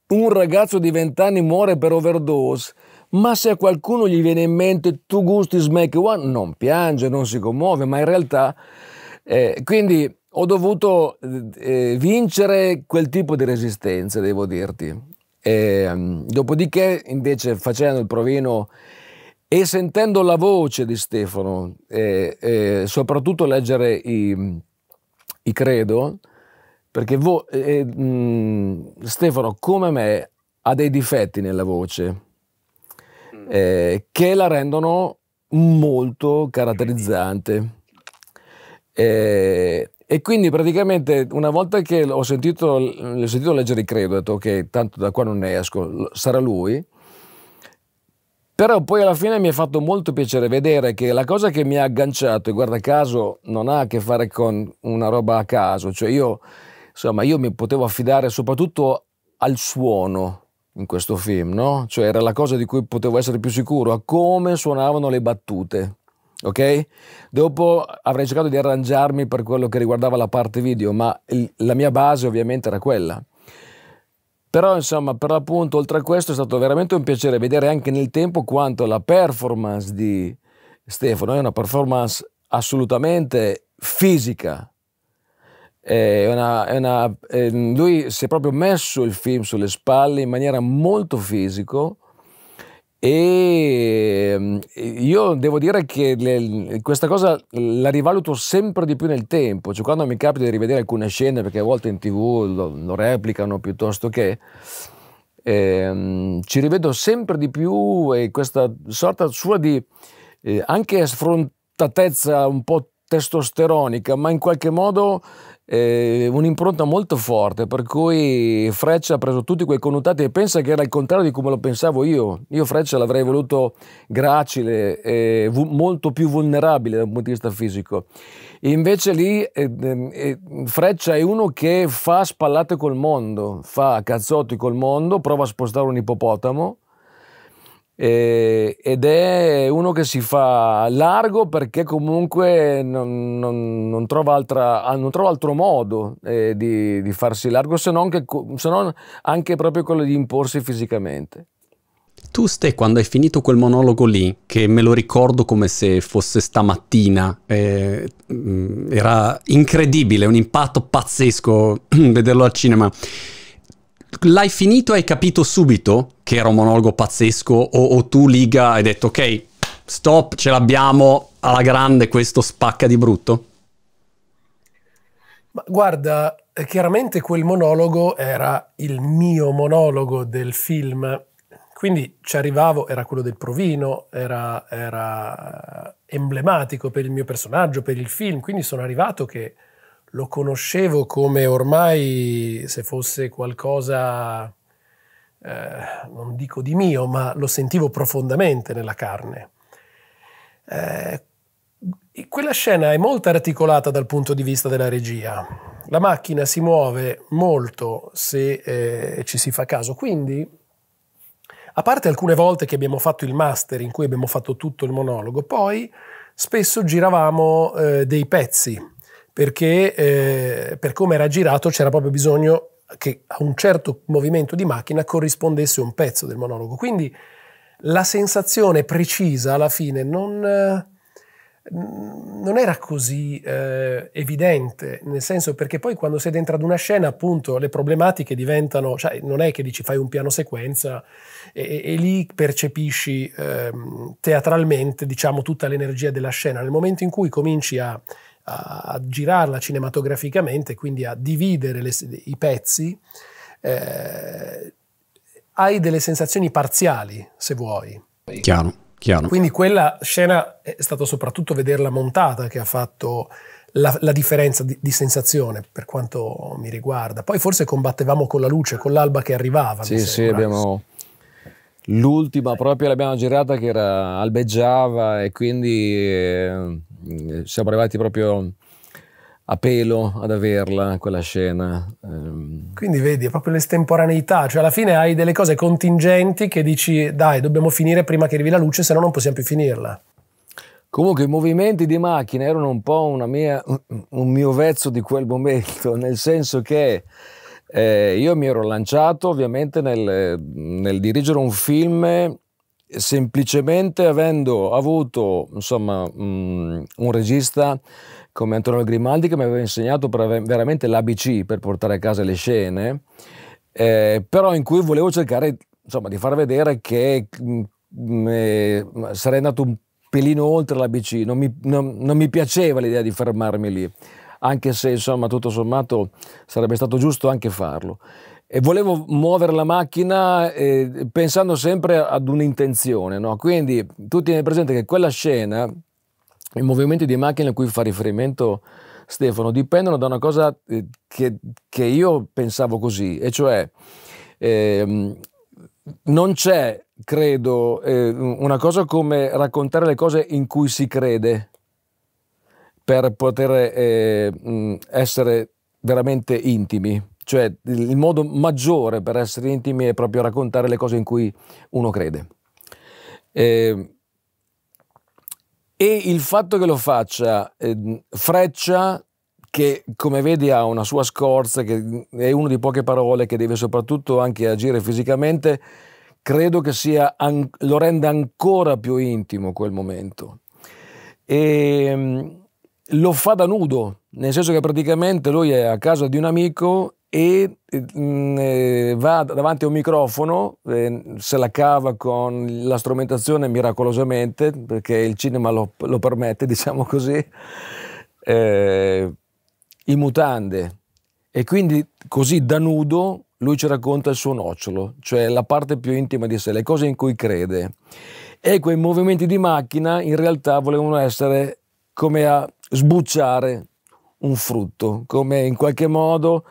un ragazzo di 20 anni muore per overdose, ma se a qualcuno gli viene in mente Two Gustis Make One, non piange, non si commuove, ma in realtà... Eh, quindi ho dovuto eh, vincere quel tipo di resistenze, devo dirti. E, ehm, dopodiché, invece, facendo il provino e sentendo la voce di Stefano, e, eh, e eh, soprattutto leggere i, i credo, perché vo, eh, eh, mh, Stefano, come me, ha dei difetti nella voce mm. eh, che la rendono molto caratterizzante. Mm. E, e quindi praticamente una volta che ho sentito, l'ho sentito leggere il credo, ho detto ok, tanto da qua non ne esco, sarà lui. Però poi alla fine mi ha fatto molto piacere vedere che la cosa che mi ha agganciato, e guarda caso, non ha a che fare con una roba a caso. Cioè io, insomma, io mi potevo affidare soprattutto al suono in questo film, no? Cioè era la cosa di cui potevo essere più sicuro, a come suonavano le battute ok? Dopo avrei cercato di arrangiarmi per quello che riguardava la parte video, ma il, la mia base ovviamente era quella. Però insomma, per l'appunto, oltre a questo è stato veramente un piacere vedere anche nel tempo quanto la performance di Stefano è una performance assolutamente fisica. È una, è una, è, ehm, lui si è proprio messo il film sulle spalle in maniera molto fisico, e mm, io devo dire che le, questa cosa la rivaluto sempre di più nel tempo, cioè quando mi capita di rivedere alcune scene, perché a volte in tv lo, lo replicano piuttosto che, ehm, ci rivedo sempre di più e questa sorta sua di eh, anche sfrontatezza un po' testosteronica, ma in qualche modo eh, un'impronta molto forte, per cui Freccia ha preso tutti quei connotati e pensa che era il contrario di come lo pensavo io. Io Freccia l'avrei voluto gracile, eh, molto più vulnerabile dal punto di vista fisico. E invece lì eh, ehm, eh, Freccia è uno che fa spallate col mondo, fa cazzotti col mondo, prova a spostare un ippopotamo ed è uno che si fa largo perché comunque non, non, non, trova, altra, ah, non trova, altro modo eh, di, di, farsi largo se non, che, se non anche proprio quello di imporsi fisicamente. Tu Ste, quando hai finito quel monologo lì, che me lo ricordo come se fosse stamattina, eh, mm, era incredibile, un impatto pazzesco vederlo al cinema l'hai finito e hai capito subito che era un monologo pazzesco o, o tu Liga hai detto ok, stop, ce l'abbiamo alla grande, questo spacca di brutto? Ma guarda, chiaramente quel monologo era il mio monologo del film, quindi ci arrivavo, era quello del provino, era, era, emblematico per il mio personaggio, per il film, quindi sono arrivato che lo conoscevo come ormai se fosse qualcosa, eh, non dico di mio, ma lo sentivo profondamente nella carne. Eh, quella scena è molto articolata dal punto di vista della regia. La macchina si muove molto se eh, ci si fa caso, quindi a parte alcune volte che abbiamo fatto il master in cui abbiamo fatto tutto il monologo, poi spesso giravamo eh, dei pezzi perché eh, per come era girato c'era proprio bisogno che a un certo movimento di macchina corrispondesse un pezzo del monologo. Quindi la sensazione precisa alla fine non, non era così eh, evidente, nel senso perché poi quando sei dentro ad una scena, appunto, le problematiche diventano, cioè non è che dici fai un piano sequenza e, e lì percepisci eh, teatralmente, diciamo, tutta l'energia della scena. Nel momento in cui cominci a a, a girarla cinematograficamente, quindi a dividere le, i pezzi, eh, hai delle sensazioni parziali, se vuoi. Chiaro, chiaro. Quindi quella scena è stato soprattutto vederla montata che ha fatto la, la differenza di, di, sensazione per quanto mi riguarda. Poi forse combattevamo con la luce, con l'alba che arrivava. Sì, sì, abbiamo... L'ultima proprio l'abbiamo girata che era, albeggiava e quindi eh, eh, siamo arrivati proprio a pelo ad averla quella scena. Ehm. Quindi vedi, è proprio l'estemporaneità, cioè alla fine hai delle cose contingenti che dici dai, dobbiamo finire prima che arrivi la luce, se no non possiamo più finirla. Comunque i movimenti di macchina erano un po' mia, un mio vezzo di quel momento, nel senso che eh, io mi ero lanciato ovviamente nel, nel dirigere un film semplicemente avendo avuto insomma, mh, mm, un regista come Antonio Grimaldi che mi aveva insegnato veramente l'ABC per portare a casa le scene, eh, però in cui volevo cercare insomma, di far vedere che mh, mm, eh, sarei andato un pelino oltre l'ABC, non mi, non, non mi piaceva l'idea di fermarmi lì, anche se insomma tutto sommato sarebbe stato giusto anche farlo e volevo muovere la macchina eh, pensando sempre ad un'intenzione. No? Quindi tu tieni presente che quella scena, i movimenti di macchina a cui fa riferimento Stefano, dipendono da una cosa eh, che, che, io pensavo così, e cioè eh, non c'è, credo, eh, una cosa come raccontare le cose in cui si crede per poter eh, essere veramente intimi cioè il modo maggiore per essere intimi è proprio raccontare le cose in cui uno crede. Eh, e il fatto che lo faccia eh, Freccia, che come vedi ha una sua scorza, che è uno di poche parole, che deve soprattutto anche agire fisicamente, credo che sia, lo renda ancora più intimo quel momento. E ehm, lo fa da nudo, nel senso che praticamente lui è a casa di un amico e mh, mm, eh, va davanti a un microfono, eh, se la cava con la strumentazione miracolosamente, perché il cinema lo, lo permette, diciamo così, eh, in mutande. E quindi così da nudo lui ci racconta il suo nocciolo, cioè la parte più intima di sé, le cose in cui crede. E quei movimenti di macchina in realtà volevano essere come a sbucciare un frutto, come in qualche modo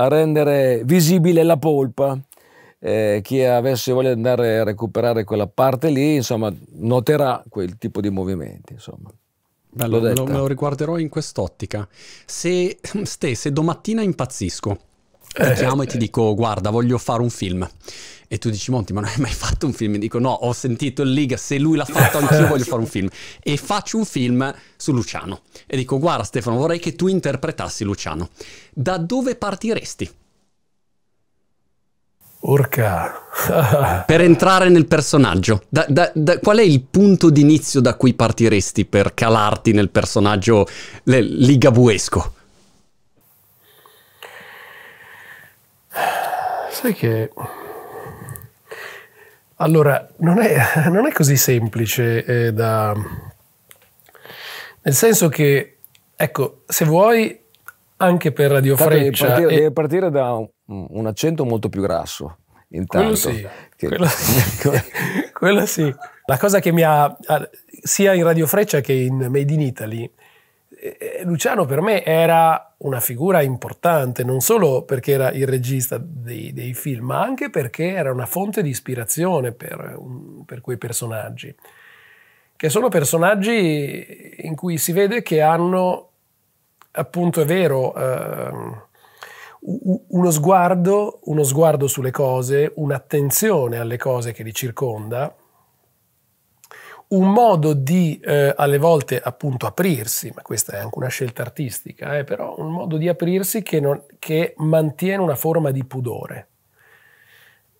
a rendere visibile la polpa. Eh, chi avesse voglia di andare a recuperare quella parte lì, insomma, noterà quel tipo di movimenti. Insomma. Bello, me lo, me lo riguarderò in quest'ottica. Se, se domattina impazzisco, eh, ti chiamo e ti eh. dico guarda voglio fare un film e tu dici Monti ma non hai mai fatto un film e dico no ho sentito il Liga se lui l'ha fatto anch'io voglio fare un film e faccio un film su Luciano e dico guarda Stefano vorrei che tu interpretassi Luciano da dove partiresti? Orca. per entrare nel personaggio, da, da, da, qual è il punto d'inizio da cui partiresti per calarti nel personaggio ligabuesco? Sai che... Allora, non è, non è così semplice eh, da... Nel senso che, ecco, se vuoi, anche per Radio Tanto Freccia... Devi partire, e... devi partire da un, accento molto più grasso, intanto. Quello sì. Che... Quello Quello sì. La cosa che mi ha... sia in Radio Freccia che in Made in Italy eh, eh, Luciano per me era una figura importante, non solo perché era il regista dei, dei film, ma anche perché era una fonte di ispirazione per, per quei personaggi, che sono personaggi in cui si vede che hanno, appunto è vero, eh, uno sguardo, uno sguardo sulle cose, un'attenzione alle cose che li circonda, un modo di eh, alle volte appunto aprirsi, ma questa è anche una scelta artistica, eh, però un modo di aprirsi che, non, che mantiene una forma di pudore.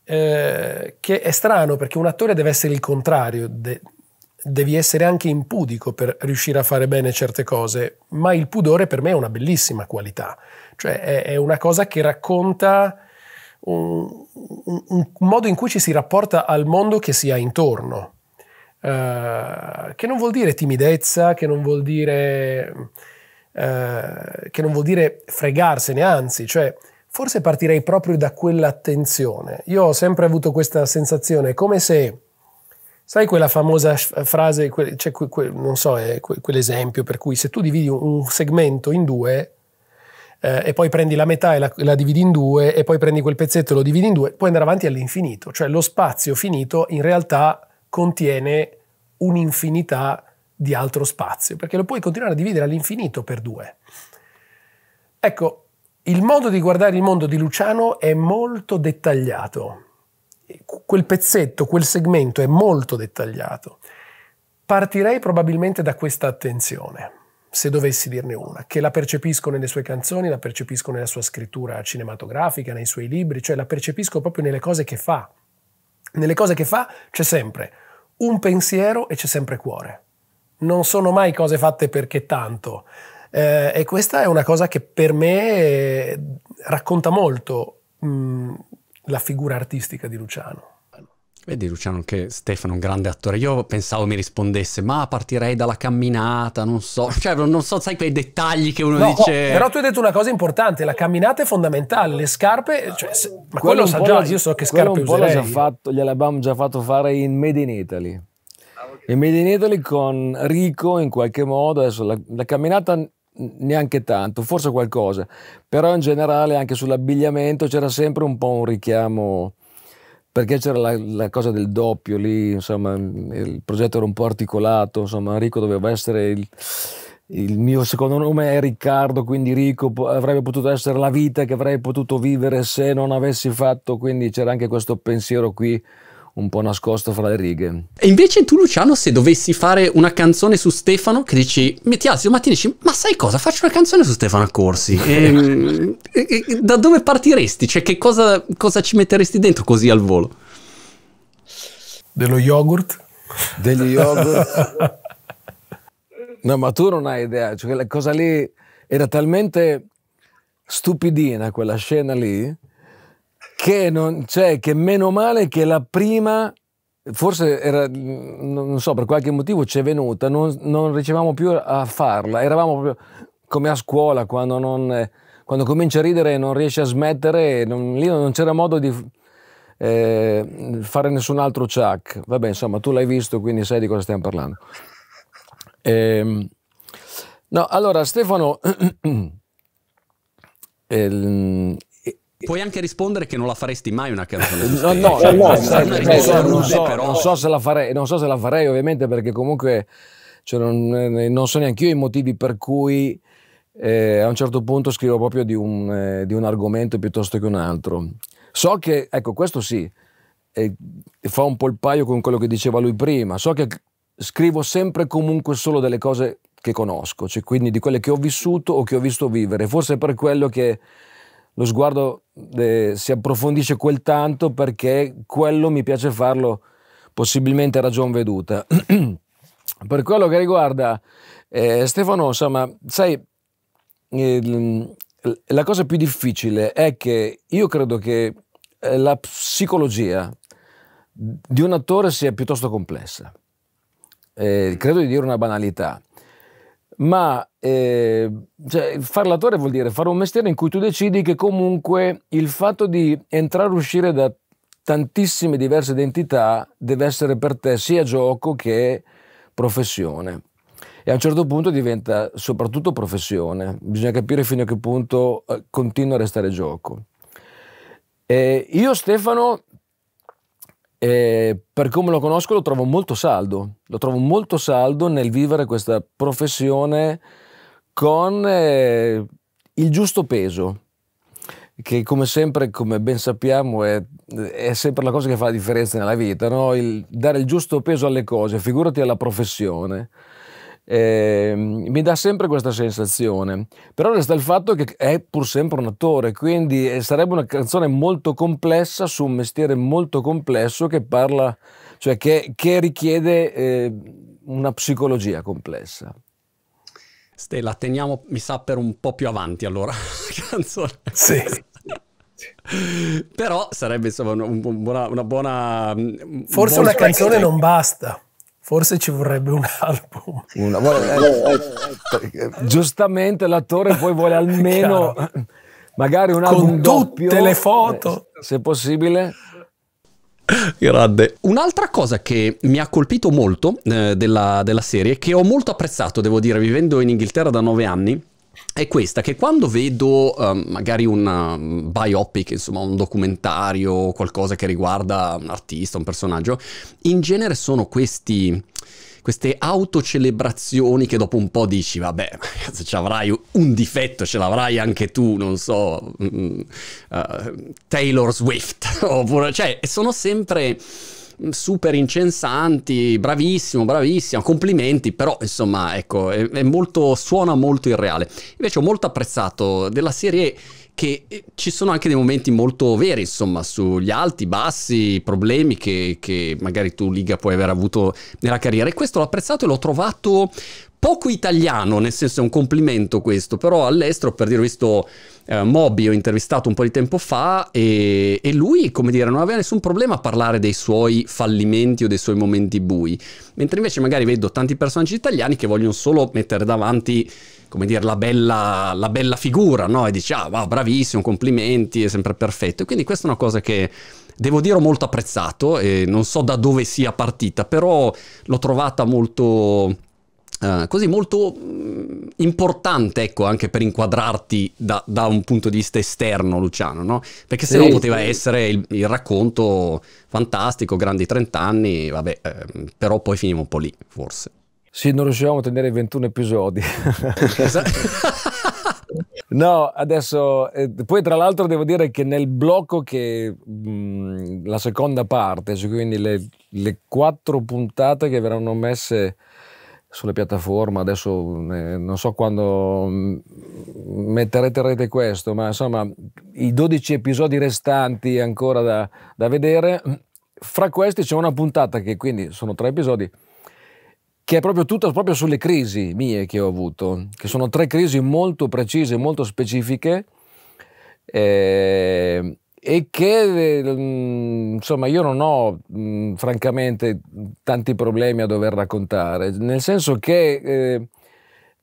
Eh, che è strano perché un attore deve essere il contrario, de, devi essere anche impudico per riuscire a fare bene certe cose, ma il pudore per me è una bellissima qualità, cioè è, è una cosa che racconta un, un, un modo in cui ci si rapporta al mondo che si ha intorno eh, che non vuol dire timidezza, che non vuol dire, eh, che non vuol dire fregarsene, anzi, cioè forse partirei proprio da quell'attenzione. Io ho sempre avuto questa sensazione, come se, sai quella famosa frase, que, cioè, que, que, non so, è quell'esempio per cui se tu dividi un segmento in due, eh, e poi prendi la metà e la, la, dividi in due, e poi prendi quel pezzetto e lo dividi in due, puoi andare avanti all'infinito. Cioè lo spazio finito in realtà contiene un'infinità di altro spazio, perché lo puoi continuare a dividere all'infinito per due. Ecco, il modo di guardare il mondo di Luciano è molto dettagliato. Quel pezzetto, quel segmento è molto dettagliato. Partirei probabilmente da questa attenzione, se dovessi dirne una, che la percepisco nelle sue canzoni, la percepisco nella sua scrittura cinematografica, nei suoi libri, cioè la percepisco proprio nelle cose che fa. Nelle cose che fa c'è sempre un pensiero e c'è sempre cuore. Non sono mai cose fatte perché tanto. Eh, e questa è una cosa che per me eh, racconta molto mh, mm, la figura artistica di Luciano. Vedi Luciano che Stefano è un grande attore. Io pensavo mi rispondesse, ma partirei dalla camminata, non so. Cioè, non so, sai quei dettagli che uno no, dice... Oh, però tu hai detto una cosa importante, la camminata è fondamentale, le scarpe... Cioè, se... ma quello, quello sa già, la... io so che scarpe userei. Già fatto, gliel'abbiamo già fatto fare in Made in Italy. In Made in Italy con Rico in qualche modo, adesso la, la camminata neanche tanto, forse qualcosa, però in generale anche sull'abbigliamento c'era sempre un po' un richiamo perché c'era la, la, cosa del doppio lì, insomma, il progetto era un po' articolato, insomma, Enrico doveva essere il, il mio secondo nome è Riccardo, quindi Rico avrebbe potuto essere la vita che avrei potuto vivere se non avessi fatto, quindi c'era anche questo pensiero qui un po' nascosto fra le righe. E invece tu Luciano, se dovessi fare una canzone su Stefano, che dici, mi ti alzi domattina e dici, ma sai cosa, faccio una canzone su Stefano Corsi, ehm, e, e, da dove partiresti? Cioè che cosa, cosa ci metteresti dentro così al volo? Dello yogurt? Degli yogurt? no, ma tu non hai idea, cioè quella cosa lì era talmente stupidina quella scena lì che, non, cioè, che meno male che la prima forse era, non so, per qualche motivo ci è venuta, non, non riuscivamo più a farla, eravamo proprio come a scuola, quando, non, quando cominci a ridere e non riesce a smettere, non, lì non c'era modo di eh, fare nessun altro chuck. Vabbè, insomma, tu l'hai visto, quindi sai di cosa stiamo parlando. Eh, no, allora Stefano... eh, Puoi anche rispondere che non la faresti mai una canzone. no, no, cioè, no, no, no, non, so, se la farei, non so se la farei ovviamente perché comunque cioè, non, eh, non, so neanche io i motivi per cui eh, a un certo punto scrivo proprio di un, eh, di un, argomento piuttosto che un altro. So che, ecco, questo sì, eh, fa un po' il paio con quello che diceva lui prima, so che scrivo sempre comunque solo delle cose che conosco, cioè quindi di quelle che ho vissuto o che ho visto vivere, forse per quello che lo sguardo eh, si approfondisce quel tanto perché quello mi piace farlo possibilmente a ragion veduta. per quello che riguarda eh, Stefano, insomma, sai, eh, la cosa più difficile è che io credo che eh, la psicologia di un attore sia piuttosto complessa. Eh, credo di dire una banalità, ma eh, cioè, fare l'attore vuol dire fare un mestiere in cui tu decidi che comunque il fatto di entrare e uscire da tantissime diverse identità deve essere per te sia gioco che professione. E a un certo punto diventa soprattutto professione, bisogna capire fino a che punto eh, continua a restare gioco. Eh, io Stefano e eh, per come lo conosco lo trovo molto saldo, lo trovo molto saldo nel vivere questa professione con eh, il giusto peso, che come sempre, come ben sappiamo, è, è, sempre la cosa che fa la differenza nella vita, no? il, dare il giusto peso alle cose, figurati alla professione eh, mi dà sempre questa sensazione. Però resta il fatto che è pur sempre un attore, quindi eh, sarebbe una canzone molto complessa su un mestiere molto complesso che parla, cioè che, che richiede eh, una psicologia complessa. Stella, teniamo, mi sa, per un po' più avanti allora la canzone. Sì. Però sarebbe insomma una, una buona, mm, una Forse un una canzone non basta. Forse ci vorrebbe un album. Una, vuole, eh, eh, eh, giustamente l'attore poi vuole almeno magari un album Con doppio. tutte le foto. Se possibile. Grande. Un'altra cosa che mi ha colpito molto eh, della, della serie, che ho molto apprezzato, devo dire, vivendo in Inghilterra da nove anni, è questa che quando vedo um, magari un ehm, biopic, insomma un documentario, qualcosa che riguarda un artista, un personaggio, in genere sono questi queste autocelebrazioni che dopo un po' dici, vabbè, se ci avrai un difetto, ce l'avrai anche tu, non so, uh, Taylor Swift, oppure, cioè, sono sempre super incensanti, bravissimo, bravissimo, complimenti, però insomma ecco, è, è molto, suona molto irreale. Invece ho molto apprezzato della serie che eh, ci sono anche dei momenti molto veri, insomma, sugli alti, bassi, problemi che, che magari tu Liga puoi aver avuto nella carriera. E questo l'ho apprezzato e l'ho trovato poco italiano, nel senso è un complimento questo, però all'estero, per dire, ho visto eh, Moby, ho intervistato un po' di tempo fa e, e, lui, come dire, non aveva nessun problema a parlare dei suoi fallimenti o dei suoi momenti bui, mentre invece magari vedo tanti personaggi italiani che vogliono solo mettere davanti, come dire, la bella, la bella figura, no? E dici, ah, wow, bravissimo, complimenti, è sempre perfetto. E quindi questa è una cosa che devo dire ho molto apprezzato e non so da dove sia partita, però l'ho trovata molto eh, così molto mh, mm, importante, ecco, anche per inquadrarti da, da, un punto di vista esterno, Luciano, no? Perché se no sì, poteva sì. essere il, il, racconto fantastico, grandi 30 anni, vabbè, eh, però poi finiamo un po' lì, forse. Sì, non riuscivamo a tenere 21 episodi. no, adesso, eh, poi tra l'altro devo dire che nel blocco che mh, mm, la seconda parte, cioè quindi le, le quattro puntate che verranno messe sulle piattaforme, adesso eh, non so quando mm, metterete rete questo, ma insomma i 12 episodi restanti ancora da, da vedere, fra questi c'è una puntata che quindi sono tre episodi, che è proprio tutta proprio sulle crisi mie che ho avuto, che sono tre crisi molto precise, molto specifiche. Eh, e che ehm, insomma io non ho mhmm, francamente tanti problemi a dover raccontare, nel senso che eh,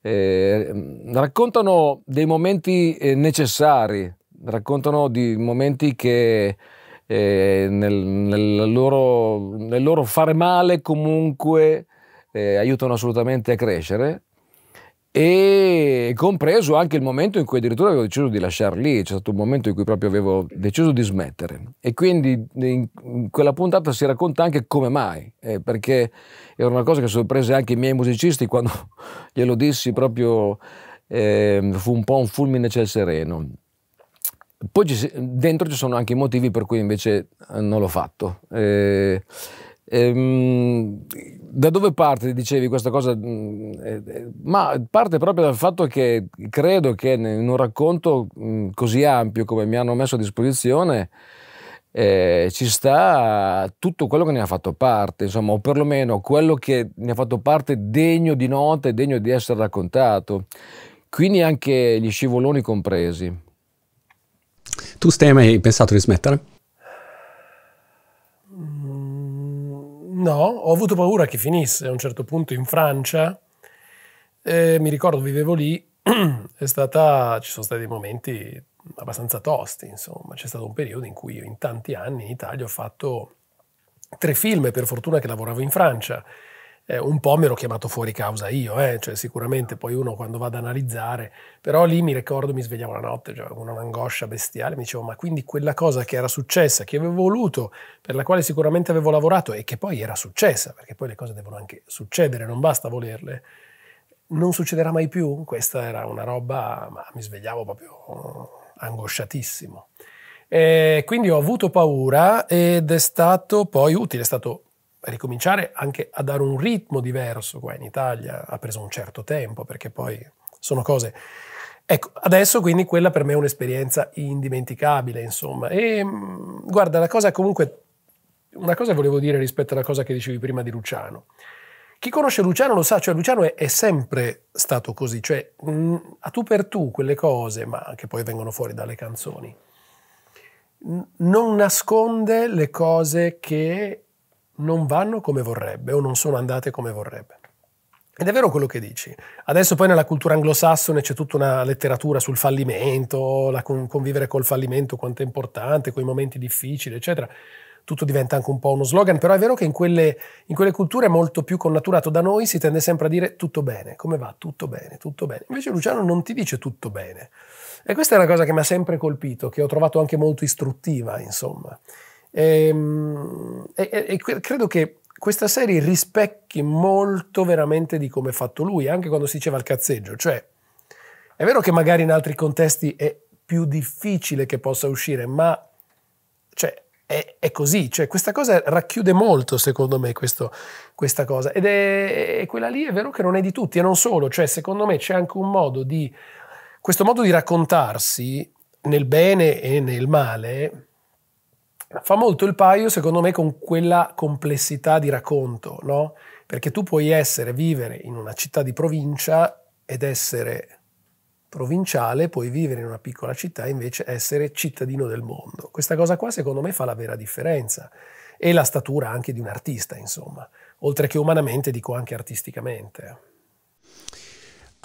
eh, raccontano dei momenti eh, necessari, raccontano di momenti che eh, nel, nel, loro, nel, loro, fare male comunque eh, aiutano assolutamente a crescere e compreso anche il momento in cui addirittura avevo deciso di lasciar lì, c'è stato un momento in cui proprio avevo deciso di smettere e quindi in, quella puntata si racconta anche come mai, eh, perché era una cosa che sorprese anche i miei musicisti quando glielo dissi proprio, eh, fu un po' un fulmine ciel sereno. Poi ci, dentro ci sono anche i motivi per cui invece eh, non l'ho fatto. Eh, Ehm, da dove parte, dicevi, questa cosa? Mm, eh, eh, ma parte proprio dal fatto che credo che in un racconto mm, così ampio come mi hanno messo a disposizione eh, ci sta tutto quello che ne ha fatto parte, insomma, o perlomeno quello che ne ha fatto parte degno di nota e degno di essere raccontato. Quindi anche gli scivoloni compresi. Tu stai mai pensato di smettere? No, ho avuto paura che finisse a un certo punto in Francia. Eh, mi ricordo, vivevo lì, stata, ci sono stati dei momenti abbastanza tosti, insomma. C'è stato un periodo in cui io in tanti anni in Italia ho fatto tre film, per fortuna che lavoravo in Francia eh, un po' mi ero chiamato fuori causa io, eh, cioè sicuramente poi uno quando va ad analizzare, però lì mi ricordo mi svegliavo la notte, cioè, con un'angoscia bestiale, mi dicevo ma quindi quella cosa che era successa, che avevo voluto, per la quale sicuramente avevo lavorato e che poi era successa, perché poi le cose devono anche succedere, non basta volerle, non succederà mai più? Questa era una roba, ma mi svegliavo proprio angosciatissimo. E eh, quindi ho avuto paura ed è stato poi utile, è stato ricominciare anche a dare un ritmo diverso qua in Italia, ha preso un certo tempo perché poi sono cose... Ecco, adesso quindi quella per me è un'esperienza indimenticabile, insomma. E mm, guarda, la cosa comunque, una cosa volevo dire rispetto alla cosa che dicevi prima di Luciano. Chi conosce Luciano lo sa, cioè Luciano è, è sempre stato così, cioè mh, mm, a tu per tu quelle cose, ma che poi vengono fuori dalle canzoni, mh, non nasconde le cose che non vanno come vorrebbe o non sono andate come vorrebbe. Ed è vero quello che dici. Adesso poi nella cultura anglosassone c'è tutta una letteratura sul fallimento, la convivere col fallimento, quanto è importante, quei momenti difficili, eccetera. Tutto diventa anche un po' uno slogan, però è vero che in quelle, in quelle culture molto più connaturato da noi si tende sempre a dire tutto bene, come va, tutto bene, tutto bene. Invece Luciano non ti dice tutto bene. E questa è una cosa che mi ha sempre colpito, che ho trovato anche molto istruttiva, insomma. Ehm, e, e, e credo che questa serie rispecchi molto veramente di come è fatto lui, anche quando si diceva il cazzeggio. Cioè, è vero che magari in altri contesti è più difficile che possa uscire, ma cioè, è, è, così. Cioè, questa cosa racchiude molto, secondo me, questo, questa cosa. Ed è, è, quella lì, è vero che non è di tutti, e non solo. Cioè, secondo me c'è anche un modo di... Questo modo di raccontarsi, nel bene e nel male, fa molto il paio, secondo me, con quella complessità di racconto, no? Perché tu puoi essere, vivere in una città di provincia ed essere provinciale, puoi vivere in una piccola città e invece essere cittadino del mondo. Questa cosa qua, secondo me, fa la vera differenza. E la statura anche di un artista, insomma. Oltre che umanamente, dico anche artisticamente.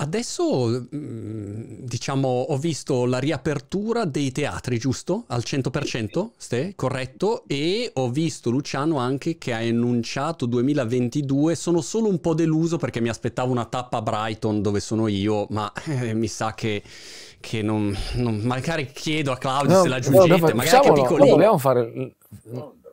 Adesso mm, diciamo ho visto la riapertura dei teatri, giusto? Al 100%, Ste? Corretto? E ho visto Luciano anche che ha annunciato 2022, sono solo un po' deluso perché mi aspettavo una tappa a Brighton dove sono io, ma eh, mi sa che, che non, non, Magari chiedo a Claudio no, se la aggiungete, no, no, magari anche piccolino. Vogliamo fare...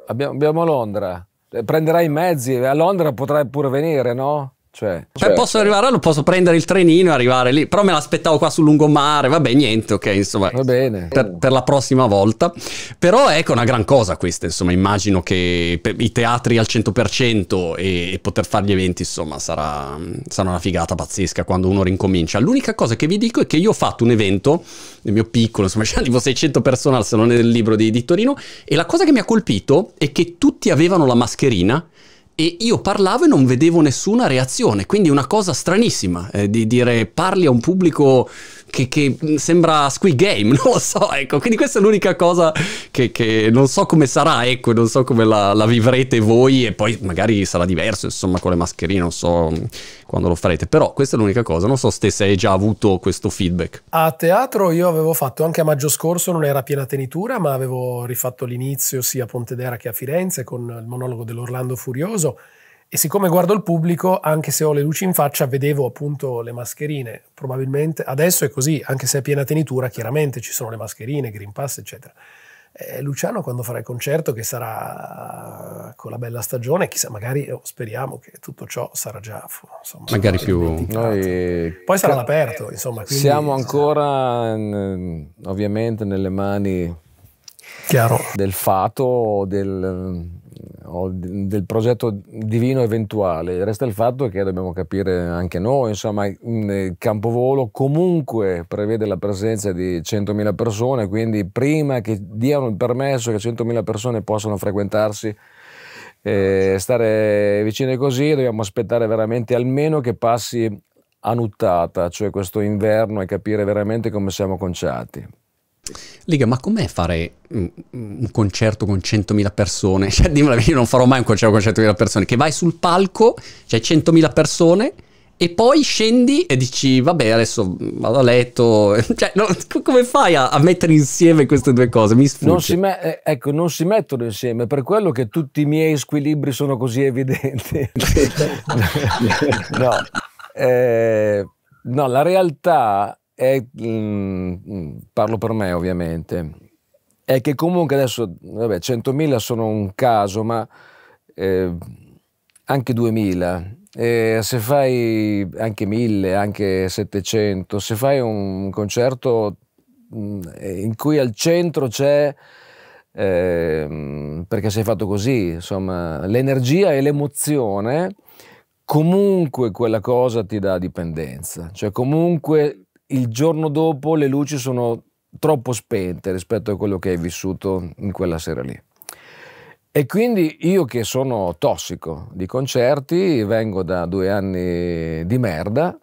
Abbiamo, abbiamo Londra, eh, prenderai i mezzi, a Londra potrai pure venire, no? Cioè, cioè, posso cioè. arrivare, lo posso prendere il trenino e arrivare lì, però me l'aspettavo qua sul lungomare, vabbè niente, ok, insomma, va bene. Per, per, la prossima volta. Però ecco una gran cosa questa, insomma, immagino che i teatri al 100% e, e poter fare gli eventi, insomma, sarà, sarà una figata pazzesca quando uno rincomincia. L'unica cosa che vi dico è che io ho fatto un evento, nel mio piccolo, insomma, c'erano tipo 600 persone al Salone del Libro di, di Torino, e la cosa che mi ha colpito è che tutti avevano la mascherina e io parlavo e non vedevo nessuna reazione, quindi una cosa stranissima eh, di dire parli a un pubblico che, che, sembra Squid Game, non lo so, ecco, quindi questa è l'unica cosa che, che non so come sarà, ecco, non so come la, la, vivrete voi e poi magari sarà diverso, insomma, con le mascherine, non so mm, quando lo farete, però questa è l'unica cosa, non so se hai già avuto questo feedback. A teatro io avevo fatto, anche a maggio scorso non era piena tenitura, ma avevo rifatto l'inizio sia a Pontedera che a Firenze con il monologo dell'Orlando Furioso e siccome guardo il pubblico, anche se ho le luci in faccia, vedevo appunto le mascherine. Probabilmente adesso è così, anche se è piena tenitura, chiaramente ci sono le mascherine, Green Pass, eccetera. Eh, Luciano, quando farà il concerto, che sarà con la bella stagione, chissà, magari oh, speriamo che tutto ciò sarà già. Insomma, magari più. Noi... Poi sarà all'aperto, insomma. Quindi, siamo ancora, ovviamente, nelle mani Chiaro. del fato, del o del progetto divino eventuale, resta il fatto che dobbiamo capire anche noi, insomma, eh, il Campovolo comunque prevede la presenza di 100.000 persone, quindi prima che diano il permesso che 100.000 persone possano frequentarsi eh, e stare vicine così, dobbiamo aspettare veramente almeno che passi a nuttata, cioè questo inverno e capire veramente come siamo conciati. Liga, ma com'è fare mm, mm, un concerto con 100.000 persone? Cioè, dimmela, io non farò mai un concerto con 100.000 persone, che vai sul palco, c'è cioè 100.000 persone e poi scendi e dici vabbè adesso vado a letto cioè, no, come fai a, a, mettere insieme queste due cose mi sfugge non eh, ecco non si mettono insieme per quello che tutti i miei squilibri sono così evidenti no. Eh, no la realtà è, mm, mm, parlo per me ovviamente, è che comunque adesso, vabbè, 100.000 sono un caso, ma eh, anche 2.000, eh, se fai anche 1.000, anche 700, se fai un concerto mm, in cui al centro c'è... Eh, perché sei fatto così, insomma, l'energia e l'emozione, comunque quella cosa ti dà dipendenza, cioè comunque il giorno dopo le luci sono troppo spente rispetto a quello che hai vissuto in quella sera lì. E quindi io che sono tossico di concerti, vengo da due anni di merda,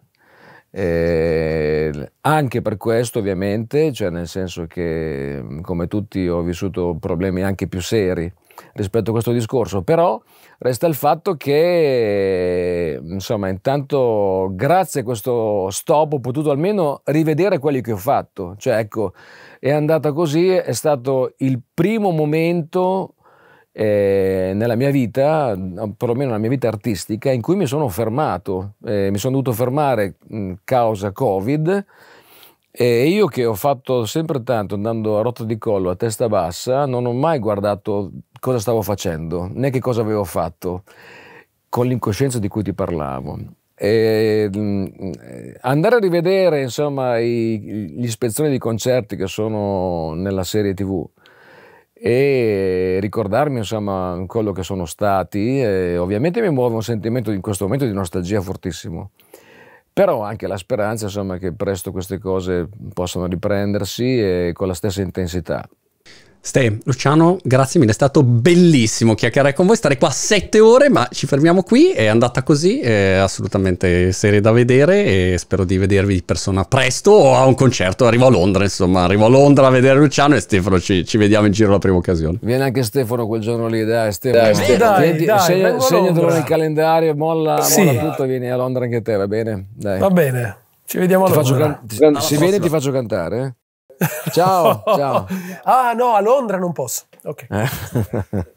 eh, anche per questo ovviamente, cioè nel senso che come tutti ho vissuto problemi anche più seri rispetto a questo discorso, però resta il fatto che, insomma, intanto grazie a questo stop ho potuto almeno rivedere quelli che ho fatto, cioè ecco, è andata così, è stato il primo momento eh, nella mia vita, perlomeno nella mia vita artistica, in cui mi sono fermato, eh, mi sono dovuto fermare mh, causa Covid e io che ho fatto sempre tanto andando a rotta di collo, a testa bassa, non ho mai guardato cosa stavo facendo, né che cosa avevo fatto, con l'incoscienza di cui ti parlavo. E mm, andare a rivedere insomma l'ispezione di concerti che sono nella serie tv e ricordarmi insomma quello che sono stati ovviamente mi muove un sentimento in questo momento di nostalgia fortissimo però anche la speranza insomma, che presto queste cose possano riprendersi e eh, con la stessa intensità. Ste, Luciano, grazie mille, è stato bellissimo chiacchierare con voi, stare qua sette ore, ma ci fermiamo qui, è andata così, è assolutamente serie da vedere e spero di vedervi di persona presto o a un concerto, arrivo a Londra, insomma, arrivo a Londra a vedere Luciano e Stefano, ci, ci vediamo in giro la prima occasione. Viene anche Stefano quel giorno lì, dai Stefano, dai, dai, dai, dai, dai segnatelo nel calendario, molla, sì. molla tutto vieni a Londra anche te, va bene? Dai. Va bene, ci vediamo a Londra. Ti faccio, can- ti, se vieni ti faccio cantare. Ciao, ciao. Ah no, a Londra non posso. Ok. Eh.